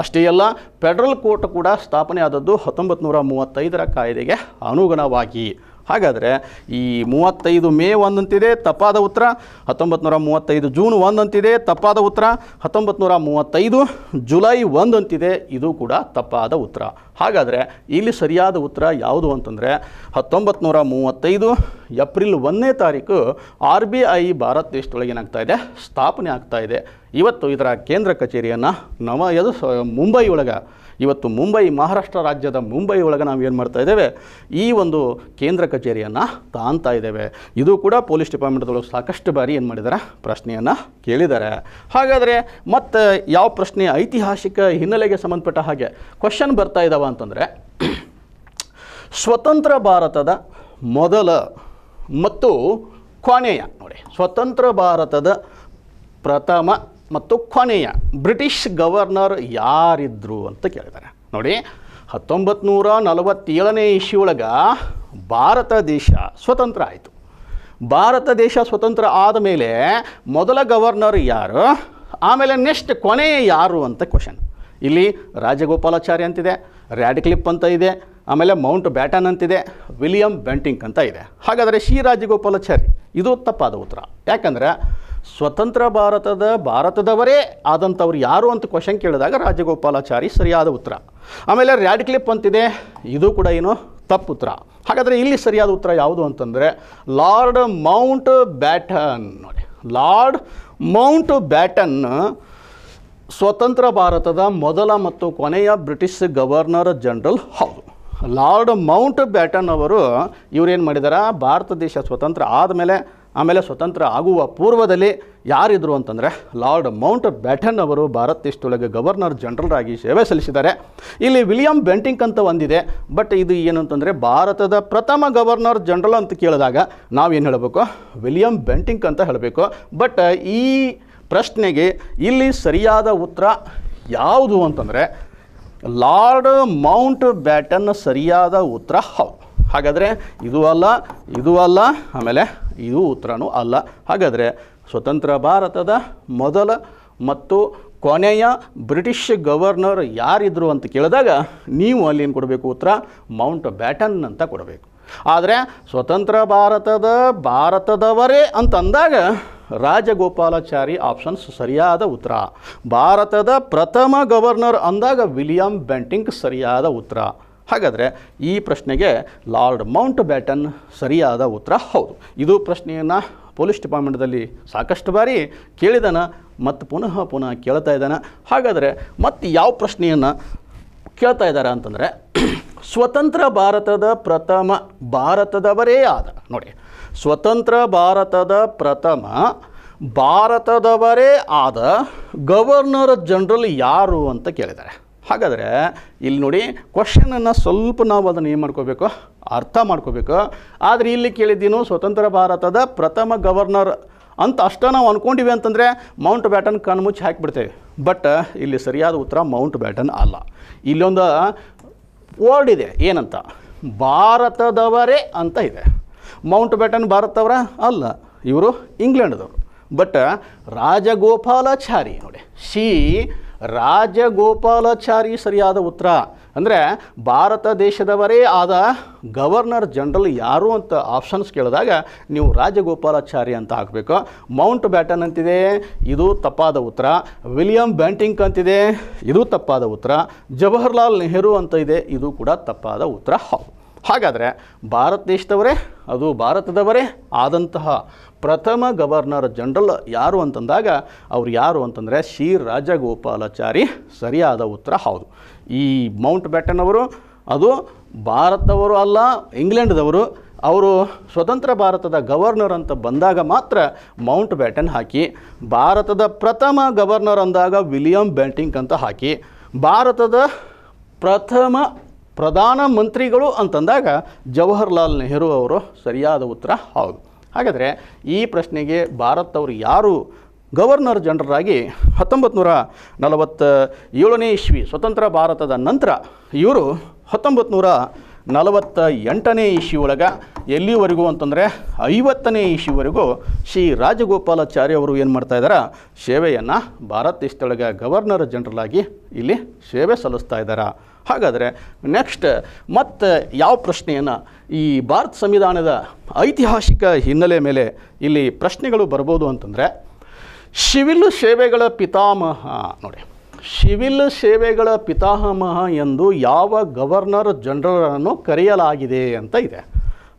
ಅಷ್ಟೇ ಅಲ್ಲ ಫೆಡರಲ್ ಕೋರ್ಟ್ ಕೂಡ ಸ್ಥಾಪನೆ ಆದದ್ದು ಹತ್ತೊಂಬತ್ತು ನೂರ ಮೂವತ್ತೈದರ ಕಾಯ್ದೆಗೆ ಅನುಗುಣವಾಗಿ ಹಾಗಾದರೆ ಈ ಮೂವತ್ತೈದು ಮೇ ಒಂದಂತಿದೆ ತಪ್ಪಾದ ಉತ್ತರ ಹತ್ತೊಂಬತ್ತು ನೂರ ಮೂವತ್ತೈದು ಜೂನ್ ಒಂದಂತಿದೆ ತಪ್ಪಾದ ಉತ್ತರ ಹತ್ತೊಂಬತ್ತು ಮೂವತ್ತೈದು ಜುಲೈ ಒಂದಂತಿದೆ ಇದು ಕೂಡ ತಪ್ಪಾದ ಉತ್ತರ ಹಾಗಾದರೆ ಇಲ್ಲಿ ಸರಿಯಾದ ಉತ್ತರ ಯಾವುದು ಅಂತಂದರೆ ಹತ್ತೊಂಬತ್ತು ನೂರ ಮೂವತ್ತೈದು ಏಪ್ರಿಲ್ ಒಂದನೇ ತಾರೀಕು ಆರ್ ಬಿ ಐ ಭಾರತ ದೇಶದೊಳಗೇನಾಗ್ತಾ ಇದೆ ಸ್ಥಾಪನೆ ಆಗ್ತಾ ಇದೆ ಇವತ್ತು ಇದರ ಕೇಂದ್ರ ಕಚೇರಿಯನ್ನು ನವ ಮುಂಬೈ ಒಳಗೆ ಇವತ್ತು ಮುಂಬೈ ಮಹಾರಾಷ್ಟ್ರ ರಾಜ್ಯದ ಮುಂಬೈ ಒಳಗೆ ನಾವು ಏನು ಮಾಡ್ತಾ ಇದ್ದೇವೆ ಈ ಒಂದು ಕೇಂದ್ರ ಕಚೇರಿಯನ್ನು ತಾಂತಾ ಇದ್ದೇವೆ ಇದು ಕೂಡ ಪೊಲೀಸ್ ಡಿಪಾರ್ಟ್ಮೆಂಟ್ದೊಳಗೆ ಸಾಕಷ್ಟು ಬಾರಿ ಏನು ಮಾಡಿದ್ದಾರೆ ಪ್ರಶ್ನೆಯನ್ನು ಕೇಳಿದ್ದಾರೆ ಹಾಗಾದರೆ ಮತ್ತು ಯಾವ ಪ್ರಶ್ನೆ ಐತಿಹಾಸಿಕ ಹಿನ್ನೆಲೆಗೆ ಸಂಬಂಧಪಟ್ಟ ಹಾಗೆ ಕ್ವಶನ್ ಬರ್ತಾ ಇದ್ದಾವ ಅಂತಂದರೆ ಸ್ವತಂತ್ರ ಭಾರತದ ಮೊದಲ ಮತ್ತು ಕೊನೆಯ ನೋಡಿ ಸ್ವತಂತ್ರ ಭಾರತದ ಪ್ರಥಮ ಮತ್ತು ಕೊನೆಯ ಬ್ರಿಟಿಷ್ ಗವರ್ನರ್ ಯಾರಿದ್ರು ಅಂತ ಕೇಳಿದ್ದಾರೆ ನೋಡಿ ಹತ್ತೊಂಬತ್ತು ನೂರ ನಲವತ್ತೇಳನೇ ಇಶಿಯೊಳಗೆ ಭಾರತ ದೇಶ ಸ್ವತಂತ್ರ ಆಯಿತು ಭಾರತ ದೇಶ ಸ್ವತಂತ್ರ ಆದ ಮೇಲೆ ಮೊದಲ ಗವರ್ನರ್ ಯಾರು ಆಮೇಲೆ ನೆಕ್ಸ್ಟ್ ಕೊನೆ ಯಾರು ಅಂತ ಕ್ವಶನ್ ಇಲ್ಲಿ ರಾಜಗೋಪಾಲಾಚಾರ್ಯ ಅಂತಿದೆ ಕ್ಲಿಪ್ ಅಂತ ಇದೆ ಆಮೇಲೆ ಮೌಂಟ್ ಬ್ಯಾಟನ್ ಅಂತಿದೆ ವಿಲಿಯಂ ಬೆಂಟಿಂಗ್ ಅಂತ ಇದೆ ಹಾಗಾದರೆ ಶ್ರೀ ರಾಜಗೋಪಾಲಾಚಾರಿ ಇದು ತಪ್ಪಾದ ಉತ್ತರ ಯಾಕಂದರೆ ಸ್ವತಂತ್ರ ಭಾರತದ ಭಾರತದವರೇ ಆದಂಥವ್ರು ಯಾರು ಅಂತ ಕ್ವಶನ್ ಕೇಳಿದಾಗ ರಾಜಗೋಪಾಲಾಚಾರಿ ಸರಿಯಾದ ಉತ್ತರ ಆಮೇಲೆ ರ್ಯಾಡ್ ಕ್ಲಿಪ್ ಅಂತಿದೆ ಇದು ಕೂಡ ಏನು ತಪ್ಪು ಉತ್ತರ ಹಾಗಾದರೆ ಇಲ್ಲಿ ಸರಿಯಾದ ಉತ್ತರ ಯಾವುದು ಅಂತಂದರೆ ಲಾರ್ಡ್ ಮೌಂಟ್ ಬ್ಯಾಟನ್ ನೋಡಿ ಲಾರ್ಡ್ ಮೌಂಟ್ ಬ್ಯಾಟನ್ ಸ್ವತಂತ್ರ ಭಾರತದ ಮೊದಲ ಮತ್ತು ಕೊನೆಯ ಬ್ರಿಟಿಷ್ ಗವರ್ನರ್ ಜನರಲ್ ಹೌದು ಲಾರ್ಡ್ ಮೌಂಟ್ ಬ್ಯಾಟನ್ ಅವರು ಇವರೇನು ಮಾಡಿದಾರೆ ಭಾರತ ದೇಶ ಸ್ವತಂತ್ರ ಆದಮೇಲೆ ಆಮೇಲೆ ಸ್ವತಂತ್ರ ಆಗುವ ಪೂರ್ವದಲ್ಲಿ ಯಾರಿದ್ರು ಅಂತಂದರೆ ಲಾರ್ಡ್ ಮೌಂಟ್ ಬ್ಯಾಟನ್ ಅವರು ಭಾರತ ದೇಶದೊಳಗೆ ಗವರ್ನರ್ ಆಗಿ ಸೇವೆ ಸಲ್ಲಿಸಿದ್ದಾರೆ ಇಲ್ಲಿ ವಿಲಿಯಂ ಬೆಂಟಿಂಕ್ ಅಂತ ಒಂದಿದೆ ಬಟ್ ಇದು ಏನು ಅಂತಂದರೆ ಭಾರತದ ಪ್ರಥಮ ಗವರ್ನರ್ ಜನರಲ್ ಅಂತ ಕೇಳಿದಾಗ ನಾವೇನು ಹೇಳಬೇಕು ವಿಲಿಯಂ ಬೆಂಟಿಂಕ್ ಅಂತ ಹೇಳಬೇಕು ಬಟ್ ಈ ಪ್ರಶ್ನೆಗೆ ಇಲ್ಲಿ ಸರಿಯಾದ ಉತ್ತರ ಯಾವುದು ಅಂತಂದರೆ ಲಾರ್ಡ್ ಮೌಂಟ್ ಬ್ಯಾಟನ್ ಸರಿಯಾದ ಉತ್ತರ ಹೌದು ಹಾಗಾದರೆ ಇದು ಅಲ್ಲ ಇದು ಅಲ್ಲ ಆಮೇಲೆ ಇದು ಉತ್ತರನೂ ಅಲ್ಲ ಹಾಗಾದರೆ ಸ್ವತಂತ್ರ ಭಾರತದ ಮೊದಲ ಮತ್ತು ಕೊನೆಯ ಬ್ರಿಟಿಷ್ ಗವರ್ನರ್ ಯಾರಿದ್ರು ಅಂತ ಕೇಳಿದಾಗ ನೀವು ಅಲ್ಲಿ ಏನು ಕೊಡಬೇಕು ಉತ್ತರ ಮೌಂಟ್ ಬ್ಯಾಟನ್ ಅಂತ ಕೊಡಬೇಕು ಆದರೆ ಸ್ವತಂತ್ರ ಭಾರತದ ಭಾರತದವರೇ ಅಂತಂದಾಗ ರಾಜಗೋಪಾಲಾಚಾರಿ ಆಪ್ಷನ್ಸ್ ಸರಿಯಾದ ಉತ್ತರ ಭಾರತದ ಪ್ರಥಮ ಗವರ್ನರ್ ಅಂದಾಗ ವಿಲಿಯಂ ಬ್ಯಾಂಟಿಂಗ್ ಸರಿಯಾದ ಉತ್ತರ ಹಾಗಾದರೆ ಈ ಪ್ರಶ್ನೆಗೆ ಲಾರ್ಡ್ ಮೌಂಟ್ ಬ್ಯಾಟನ್ ಸರಿಯಾದ ಉತ್ತರ ಹೌದು ಇದು ಪ್ರಶ್ನೆಯನ್ನು ಪೊಲೀಸ್ ಡಿಪಾರ್ಟ್ಮೆಂಟ್ದಲ್ಲಿ ಸಾಕಷ್ಟು ಬಾರಿ ಕೇಳಿದಾನೆ ಮತ್ತು ಪುನಃ ಪುನಃ ಕೇಳ್ತಾ ಇದ್ದಾನೆ ಹಾಗಾದರೆ ಮತ್ತು ಯಾವ ಪ್ರಶ್ನೆಯನ್ನು ಕೇಳ್ತಾ ಇದ್ದಾರೆ ಅಂತಂದರೆ ಸ್ವತಂತ್ರ ಭಾರತದ ಪ್ರಥಮ ಭಾರತದವರೇ ಆದ ನೋಡಿ ಸ್ವತಂತ್ರ ಭಾರತದ ಪ್ರಥಮ ಭಾರತದವರೇ ಆದ ಗವರ್ನರ್ ಜನರಲ್ ಯಾರು ಅಂತ ಕೇಳಿದ್ದಾರೆ ಹಾಗಾದರೆ ಇಲ್ಲಿ ನೋಡಿ ಕ್ವಶನನ್ನು ಸ್ವಲ್ಪ ನಾವು ಅದನ್ನು ಏನು ಮಾಡ್ಕೋಬೇಕು ಅರ್ಥ ಮಾಡ್ಕೋಬೇಕು ಆದರೆ ಇಲ್ಲಿ ಕೇಳಿದ್ದೀನು ಸ್ವತಂತ್ರ ಭಾರತದ ಪ್ರಥಮ ಗವರ್ನರ್ ಅಂತ ಅಷ್ಟೇ ನಾವು ಅಂದ್ಕೊಂಡಿವಿ ಅಂತಂದರೆ ಮೌಂಟ್ ಬ್ಯಾಟನ್ ಕಣ್ಮುಚ್ಚಿ ಹಾಕಿಬಿಡ್ತೇವೆ ಬಟ್ ಇಲ್ಲಿ ಸರಿಯಾದ ಉತ್ತರ ಮೌಂಟ್ ಬ್ಯಾಟನ್ ಅಲ್ಲ ಇಲ್ಲೊಂದು ವರ್ಡ್ ಇದೆ ಏನಂತ ಭಾರತದವರೇ ಅಂತ ಇದೆ ಮೌಂಟ್ ಬ್ಯಾಟನ್ ಭಾರತದವರ ಅಲ್ಲ ಇವರು ಇಂಗ್ಲೆಂಡದವರು ಬಟ್ ರಾಜಗೋಪಾಲಾಚಾರಿ ನೋಡಿ ಶಿ ರಾಜಗೋಪಾಲಾಚಾರಿ ಸರಿಯಾದ ಉತ್ತರ ಅಂದರೆ ಭಾರತ ದೇಶದವರೇ ಆದ ಗವರ್ನರ್ ಜನರಲ್ ಯಾರು ಅಂತ ಆಪ್ಷನ್ಸ್ ಕೇಳಿದಾಗ ನೀವು ರಾಜಗೋಪಾಲಾಚಾರಿ ಅಂತ ಹಾಕಬೇಕು ಮೌಂಟ್ ಬ್ಯಾಟನ್ ಅಂತಿದೆ ಇದು ತಪ್ಪಾದ ಉತ್ತರ ವಿಲಿಯಂ ಬ್ಯಾಂಟಿಂಕ್ ಅಂತಿದೆ ಇದು ತಪ್ಪಾದ ಉತ್ತರ ಜವಹರ್ಲಾಲ್ ನೆಹರು ಅಂತ ಇದೆ ಇದು ಕೂಡ ತಪ್ಪಾದ ಉತ್ತರ ಹೌದು ಹಾಗಾದರೆ ಭಾರತ ದೇಶದವರೇ ಅದು ಭಾರತದವರೇ ಆದಂತಹ ಪ್ರಥಮ ಗವರ್ನರ್ ಜನರಲ್ ಯಾರು ಅಂತಂದಾಗ ಅವ್ರು ಯಾರು ಅಂತಂದರೆ ಶ್ರೀ ರಾಜಗೋಪಾಲಾಚಾರಿ ಸರಿಯಾದ ಉತ್ತರ ಹೌದು ಈ ಮೌಂಟ್ ಬ್ಯಾಟನ್ ಅವರು ಅದು ಭಾರತದವರು ಅಲ್ಲ ಇಂಗ್ಲೆಂಡ್ದವರು ಅವರು ಸ್ವತಂತ್ರ ಭಾರತದ ಗವರ್ನರ್ ಅಂತ ಬಂದಾಗ ಮಾತ್ರ ಮೌಂಟ್ ಬ್ಯಾಟನ್ ಹಾಕಿ ಭಾರತದ ಪ್ರಥಮ ಗವರ್ನರ್ ಅಂದಾಗ ವಿಲಿಯಂ ಬ್ಯಾಂಟಿಂಗ್ ಅಂತ ಹಾಕಿ ಭಾರತದ ಪ್ರಥಮ ಪ್ರಧಾನಮಂತ್ರಿಗಳು ಅಂತಂದಾಗ ಜವಾಹರ್ಲಾಲ್ ನೆಹರು ಅವರು ಸರಿಯಾದ ಉತ್ತರ ಹೌದು ಹಾಗಾದರೆ ಈ ಪ್ರಶ್ನೆಗೆ ಭಾರತ್ ಯಾರು ಗವರ್ನರ್ ಜನರಲಾಗಿ ಹತ್ತೊಂಬತ್ತು ನೂರ ನಲವತ್ತ ಏಳನೇ ಇಸ್ವಿ ಸ್ವತಂತ್ರ ಭಾರತದ ನಂತರ ಇವರು ಹತ್ತೊಂಬತ್ತು ನೂರ ನಲವತ್ತ ಎಂಟನೇ ಒಳಗೆ ಎಲ್ಲಿವರೆಗೂ ಅಂತಂದರೆ ಐವತ್ತನೇ ಇಶಿವರೆಗೂ ಶ್ರೀ ರಾಜಗೋಪಾಲಾಚಾರ್ಯ ಅವರು ಏನು ಮಾಡ್ತಾ ಸೇವೆಯನ್ನು ಭಾರತ ದೇಶದೊಳಗೆ ಗವರ್ನರ್ ಜನರಲ್ ಆಗಿ ಇಲ್ಲಿ ಸೇವೆ ಸಲ್ಲಿಸ್ತಾ ಇದ್ದಾರೆ ಹಾಗಾದರೆ ನೆಕ್ಸ್ಟ್ ಮತ್ತು ಯಾವ ಪ್ರಶ್ನೆಯನ್ನು ಈ ಭಾರತ ಸಂವಿಧಾನದ ಐತಿಹಾಸಿಕ ಹಿನ್ನೆಲೆ ಮೇಲೆ ಇಲ್ಲಿ ಪ್ರಶ್ನೆಗಳು ಬರ್ಬೋದು ಅಂತಂದರೆ ಸಿವಿಲ್ ಸೇವೆಗಳ ಪಿತಾಮಹ ನೋಡಿ ಸಿವಿಲ್ ಸೇವೆಗಳ ಪಿತಾಮಹ ಎಂದು ಯಾವ ಗವರ್ನರ್ ಜನರಲನ್ನು ಕರೆಯಲಾಗಿದೆ ಅಂತ ಇದೆ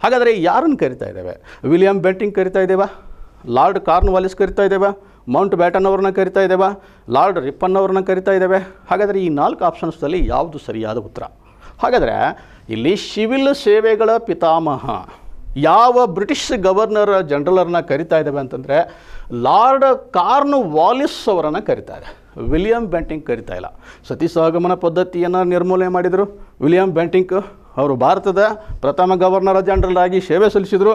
ಹಾಗಾದರೆ ಯಾರನ್ನು ಕರಿತಾ ಇದ್ದೇವೆ ವಿಲಿಯಂ ಬೆಂಟಿಂಗ್ ಕರಿತಾ ಇದ್ದೇವಾ ಲಾರ್ಡ್ ಕಾರ್ನ್ ವಾಲಿಸ್ ಕರಿತಾ ಇದ್ದೇವೆ ಮೌಂಟ್ ಬ್ಯಾಟನ್ ಅವ್ರನ್ನ ಕರಿತಾ ಇದ್ದೇವೆ ಲಾರ್ಡ್ ರಿಪ್ಪನ್ ಅವ್ರನ್ನ ಕರಿತಾ ಇದ್ದೇವೆ ಹಾಗಾದರೆ ಈ ನಾಲ್ಕು ಆಪ್ಷನ್ಸ್ದಲ್ಲಿ ಯಾವುದು ಸರಿಯಾದ ಉತ್ತರ ಹಾಗಾದರೆ ಇಲ್ಲಿ ಸಿವಿಲ್ ಸೇವೆಗಳ ಪಿತಾಮಹ ಯಾವ ಬ್ರಿಟಿಷ್ ಗವರ್ನರ್ ಜನರಲರನ್ನ ಕರಿತಾ ಇದ್ದೇವೆ ಅಂತಂದರೆ ಲಾರ್ಡ್ ಕಾರ್ನ್ ವಾಲಿಸ್ ಅವರನ್ನು ಕರಿತಾ ಇದೆ ವಿಲಿಯಂ ಬ್ಯಾಂಟಿಂಗ್ ಕರಿತಾ ಇಲ್ಲ ಸತಿ ಸಹಗಮನ ಪದ್ಧತಿಯನ್ನು ನಿರ್ಮೂಲನೆ ಮಾಡಿದರು ವಿಲಿಯಂ ಬ್ಯಾಂಟಿಂಕ್ ಅವರು ಭಾರತದ ಪ್ರಥಮ ಗವರ್ನರ್ ಜನರಲ್ ಆಗಿ ಸೇವೆ ಸಲ್ಲಿಸಿದರು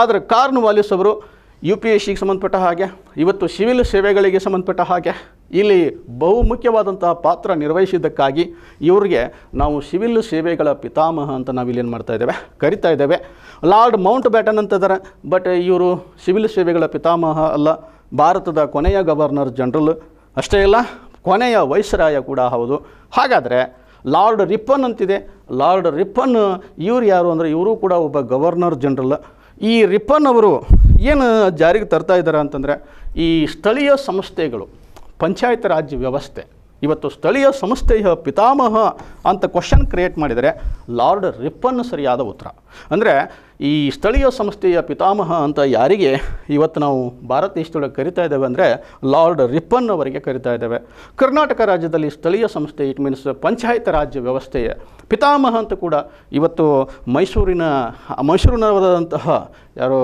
ಆದರೆ ಕಾರ್ನ್ ವಾಲಿಸ್ ಅವರು ಯು ಪಿ ಎಸ್ ಸಿಗೆ ಸಂಬಂಧಪಟ್ಟ ಹಾಗೆ ಇವತ್ತು ಸಿವಿಲ್ ಸೇವೆಗಳಿಗೆ ಸಂಬಂಧಪಟ್ಟ ಹಾಗೆ ಇಲ್ಲಿ ಬಹುಮುಖ್ಯವಾದಂತಹ ಪಾತ್ರ ನಿರ್ವಹಿಸಿದ್ದಕ್ಕಾಗಿ ಇವರಿಗೆ ನಾವು ಸಿವಿಲ್ ಸೇವೆಗಳ ಪಿತಾಮಹ ಅಂತ ನಾವು ಇಲ್ಲಿ ಏನು ಮಾಡ್ತಾ ಇದ್ದೇವೆ ಕರಿತಾ ಇದ್ದೇವೆ ಲಾರ್ಡ್ ಮೌಂಟ್ ಬ್ಯಾಟನ್ ಅಂತಿದ್ದಾರೆ ಬಟ್ ಇವರು ಸಿವಿಲ್ ಸೇವೆಗಳ ಪಿತಾಮಹ ಅಲ್ಲ ಭಾರತದ ಕೊನೆಯ ಗವರ್ನರ್ ಜನರಲ್ ಅಷ್ಟೇ ಇಲ್ಲ ಕೊನೆಯ ವೈಸರಾಯ ಕೂಡ ಹೌದು ಹಾಗಾದರೆ ಲಾರ್ಡ್ ರಿಪ್ಪನ್ ಅಂತಿದೆ ಲಾರ್ಡ್ ರಿಪ್ಪನ್ ಇವರು ಯಾರು ಅಂದರೆ ಇವರು ಕೂಡ ಒಬ್ಬ ಗವರ್ನರ್ ಜನರಲ್ ಈ ರಿಪ್ಪನ್ ಅವರು ಏನು ಜಾರಿಗೆ ತರ್ತಾ ಇದ್ದಾರೆ ಅಂತಂದರೆ ಈ ಸ್ಥಳೀಯ ಸಂಸ್ಥೆಗಳು ಪಂಚಾಯತ್ ರಾಜ್ ವ್ಯವಸ್ಥೆ ಇವತ್ತು ಸ್ಥಳೀಯ ಸಂಸ್ಥೆಯ ಪಿತಾಮಹ ಅಂತ ಕ್ವಶನ್ ಕ್ರಿಯೇಟ್ ಮಾಡಿದರೆ ಲಾರ್ಡ್ ರಿಪ್ಪನ್ ಸರಿಯಾದ ಉತ್ತರ ಅಂದರೆ ಈ ಸ್ಥಳೀಯ ಸಂಸ್ಥೆಯ ಪಿತಾಮಹ ಅಂತ ಯಾರಿಗೆ ಇವತ್ತು ನಾವು ಭಾರತ ದೇಶದೊಳಗೆ ಕರಿತಾ ಇದ್ದೇವೆ ಅಂದರೆ ಲಾರ್ಡ್ ರಿಪ್ಪನ್ ಅವರಿಗೆ ಕರಿತಾ ಇದ್ದೇವೆ ಕರ್ನಾಟಕ ರಾಜ್ಯದಲ್ಲಿ ಸ್ಥಳೀಯ ಸಂಸ್ಥೆ ಇಟ್ ಮೀನ್ಸ್ ಪಂಚಾಯತ್ ರಾಜ್ಯ ವ್ಯವಸ್ಥೆಯ ಪಿತಾಮಹ ಅಂತ ಕೂಡ ಇವತ್ತು ಮೈಸೂರಿನ ಮೈಸೂರಿನವರಾದಂತಹ ಯಾರೋ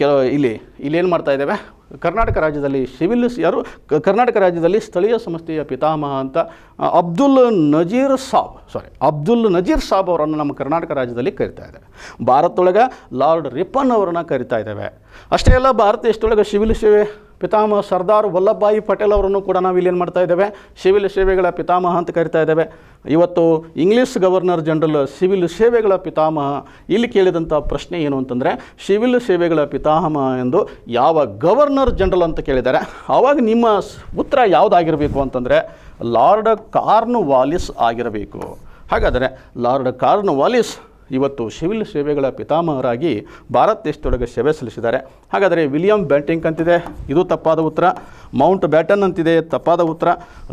ಕೆಲವು ಇಲ್ಲಿ ಇಲ್ಲೇನು ಮಾಡ್ತಾ ಇದ್ದೇವೆ ಕರ್ನಾಟಕ ರಾಜ್ಯದಲ್ಲಿ ಸಿವಿಲ್ ಯಾರು ಕರ್ನಾಟಕ ರಾಜ್ಯದಲ್ಲಿ ಸ್ಥಳೀಯ ಸಂಸ್ಥೆಯ ಪಿತಾಮಹ ಅಂತ ಅಬ್ದುಲ್ ನಜೀರ್ ಸಾಬ್ ಸಾರಿ ಅಬ್ದುಲ್ ನಜೀರ್ ಸಾಬ್ ಅವರನ್ನು ನಮ್ಮ ಕರ್ನಾಟಕ ರಾಜ್ಯದಲ್ಲಿ ಕರಿತಾ ಇದ್ದಾರೆ ಭಾರತದೊಳಗೆ ಲಾರ್ಡ್ ರಿಪನ್ ಅವರನ್ನು ಕರಿತಾ ಇದ್ದೇವೆ ಅಷ್ಟೇ ಅಲ್ಲ ಭಾರತ ಎಷ್ಟೊಳಗೆ ಸಿವಿಲ್ ಸೇವೆ ಪಿತಾಮಹ ಸರ್ದಾರ್ ವಲ್ಲಭಭಾಯಿ ಪಟೇಲ್ ಅವರನ್ನು ಕೂಡ ನಾವು ಇಲ್ಲಿ ಏನು ಮಾಡ್ತಾ ಇದ್ದೇವೆ ಸಿವಿಲ್ ಸೇವೆಗಳ ಪಿತಾಮಹ ಅಂತ ಕರಿತಾ ಇದ್ದೇವೆ ಇವತ್ತು ಇಂಗ್ಲೀಷ್ ಗವರ್ನರ್ ಜನರಲ್ ಸಿವಿಲ್ ಸೇವೆಗಳ ಪಿತಾಮಹ ಇಲ್ಲಿ ಕೇಳಿದಂಥ ಪ್ರಶ್ನೆ ಏನು ಅಂತಂದರೆ ಸಿವಿಲ್ ಸೇವೆಗಳ ಪಿತಾಮಹ ಎಂದು ಯಾವ ಗವರ್ನರ್ ಜನರಲ್ ಅಂತ ಕೇಳಿದ್ದಾರೆ ಆವಾಗ ನಿಮ್ಮ ಉತ್ತರ ಯಾವುದಾಗಿರಬೇಕು ಅಂತಂದರೆ ಲಾರ್ಡ್ ಕಾರ್ನ್ ವಾಲಿಸ್ ಆಗಿರಬೇಕು ಹಾಗಾದರೆ ಲಾರ್ಡ್ ಕಾರ್ನ್ ವಾಲಿಸ್ ಇವತ್ತು ಸಿವಿಲ್ ಸೇವೆಗಳ ಪಿತಾಮಹರಾಗಿ ಭಾರತ ದೇಶದೊಳಗೆ ಸೇವೆ ಸಲ್ಲಿಸಿದ್ದಾರೆ ಹಾಗಾದರೆ ವಿಲಿಯಂ ಬ್ಯಾಂಟಿಂಗ್ ಅಂತಿದೆ ಇದು ತಪ್ಪಾದ ಉತ್ತರ ಮೌಂಟ್ ಬ್ಯಾಟನ್ ಅಂತಿದೆ ತಪ್ಪಾದ ಉತ್ತರ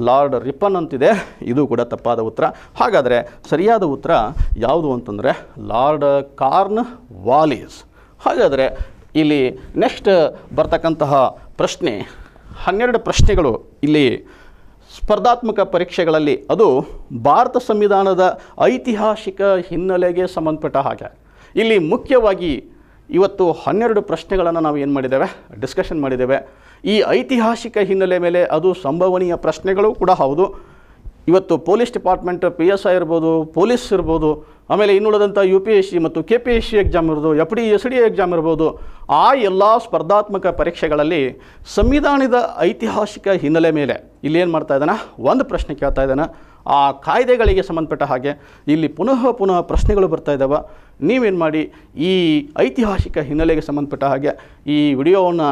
ಲಾರ್ಡ್ ರಿಪನ್ ಅಂತಿದೆ ಇದು ಕೂಡ ತಪ್ಪಾದ ಉತ್ತರ ಹಾಗಾದರೆ ಸರಿಯಾದ ಉತ್ತರ ಯಾವುದು ಅಂತಂದರೆ ಲಾರ್ಡ್ ಕಾರ್ನ್ ವಾಲೀಸ್ ಹಾಗಾದರೆ ಇಲ್ಲಿ ನೆಕ್ಸ್ಟ್ ಬರ್ತಕ್ಕಂತಹ ಪ್ರಶ್ನೆ ಹನ್ನೆರಡು ಪ್ರಶ್ನೆಗಳು ಇಲ್ಲಿ ಸ್ಪರ್ಧಾತ್ಮಕ ಪರೀಕ್ಷೆಗಳಲ್ಲಿ ಅದು ಭಾರತ ಸಂವಿಧಾನದ ಐತಿಹಾಸಿಕ ಹಿನ್ನೆಲೆಗೆ ಸಂಬಂಧಪಟ್ಟ ಹಾಗೆ ಇಲ್ಲಿ ಮುಖ್ಯವಾಗಿ ಇವತ್ತು ಹನ್ನೆರಡು ಪ್ರಶ್ನೆಗಳನ್ನು ನಾವು ಏನು ಮಾಡಿದ್ದೇವೆ ಡಿಸ್ಕಷನ್ ಮಾಡಿದ್ದೇವೆ ಈ ಐತಿಹಾಸಿಕ ಹಿನ್ನೆಲೆ ಮೇಲೆ ಅದು ಸಂಭವನೀಯ ಪ್ರಶ್ನೆಗಳು ಕೂಡ ಹೌದು ಇವತ್ತು police department P S I ಇರ್ಬೋದು ಪೊಲೀಸ್ ಇರ್ಬೋದು ಆಮೇಲೆ ಇನ್ನುಳಿದಂಥ ಯು ಪಿ ಎಸ್ ಸಿ ಮತ್ತು K P S C exam ಇರ್ಬೋದು F D S D exam ಇರ್ಬೋದು ಆ ಎಲ್ಲ ಸ್ಪರ್ಧಾತ್ಮಕ ಪರೀಕ್ಷೆಗಳಲ್ಲಿ ಸಂವಿಧಾನದ ಐತಿಹಾಸಿಕ ಹಿನ್ನೆಲೆ ಮೇಲೆ ಏನು ಮಾಡ್ತಾ ಇದ್ದಾನೆ ಒಂದು ಪ್ರಶ್ನೆ ಕೇಳ್ತಾ ಇದ್ದಾನೆ ಆ ಕಾಯ್ದೆಗಳಿಗೆ ಸಂಬಂಧಪಟ್ಟ ಹಾಗೆ ಇಲ್ಲಿ ಪುನಃ ಪುನಃ ಪ್ರಶ್ನೆಗಳು ಬರ್ತಾ ಇದ್ದಾವೆ ನೀವೇನು ಮಾಡಿ ಈ ಐತಿಹಾಸಿಕ ಹಿನ್ನೆಲೆಗೆ ಸಂಬಂಧಪಟ್ಟ ಹಾಗೆ ಈ ವಿಡಿಯೋವನ್ನು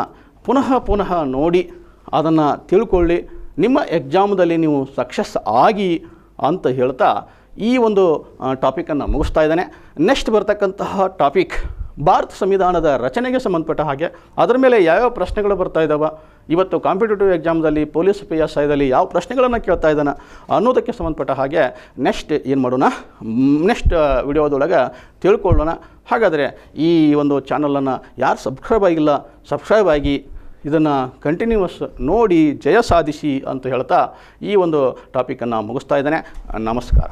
ಪುನಃ ಪುನಃ ನೋಡಿ ಅದನ್ನು ತಿಳ್ಕೊಳ್ಳಿ ನಿಮ್ಮ ಎಕ್ಸಾಮ್ದಲ್ಲಿ ನೀವು ಸಕ್ಸಸ್ ಆಗಿ ಅಂತ ಹೇಳ್ತಾ ಈ ಒಂದು ಟಾಪಿಕನ್ನು ಮುಗಿಸ್ತಾ ಇದ್ದಾನೆ ನೆಕ್ಸ್ಟ್ ಬರ್ತಕ್ಕಂತಹ ಟಾಪಿಕ್ ಭಾರತ ಸಂವಿಧಾನದ ರಚನೆಗೆ ಸಂಬಂಧಪಟ್ಟ ಹಾಗೆ ಅದರ ಮೇಲೆ ಯಾವ್ಯಾವ ಪ್ರಶ್ನೆಗಳು ಬರ್ತಾ ಇದ್ದಾವೆ ಇವತ್ತು ಕಾಂಪಿಟೇಟಿವ್ ಎಕ್ಸಾಮ್ದಲ್ಲಿ ಪೊಲೀಸ್ ಪಿ ಎಸ್ ಐದಲ್ಲಿ ಯಾವ ಪ್ರಶ್ನೆಗಳನ್ನು ಕೇಳ್ತಾ ಇದ್ದಾನೆ ಅನ್ನೋದಕ್ಕೆ ಸಂಬಂಧಪಟ್ಟ ಹಾಗೆ ನೆಕ್ಸ್ಟ್ ಏನು ಮಾಡೋಣ ನೆಕ್ಸ್ಟ್ ವಿಡಿಯೋದೊಳಗೆ ತಿಳ್ಕೊಳ್ಳೋಣ ಹಾಗಾದರೆ ಈ ಒಂದು ಚಾನಲನ್ನು ಯಾರು ಸಬ್ಸ್ಕ್ರೈಬ್ ಆಗಿಲ್ಲ ಸಬ್ಸ್ಕ್ರೈಬ್ ಆಗಿ ಇದನ್ನು ಕಂಟಿನ್ಯೂಸ್ ನೋಡಿ ಜಯ ಸಾಧಿಸಿ ಅಂತ ಹೇಳ್ತಾ ಈ ಒಂದು ಟಾಪಿಕನ್ನು ಮುಗಿಸ್ತಾ ಇದ್ದೇನೆ ನಮಸ್ಕಾರ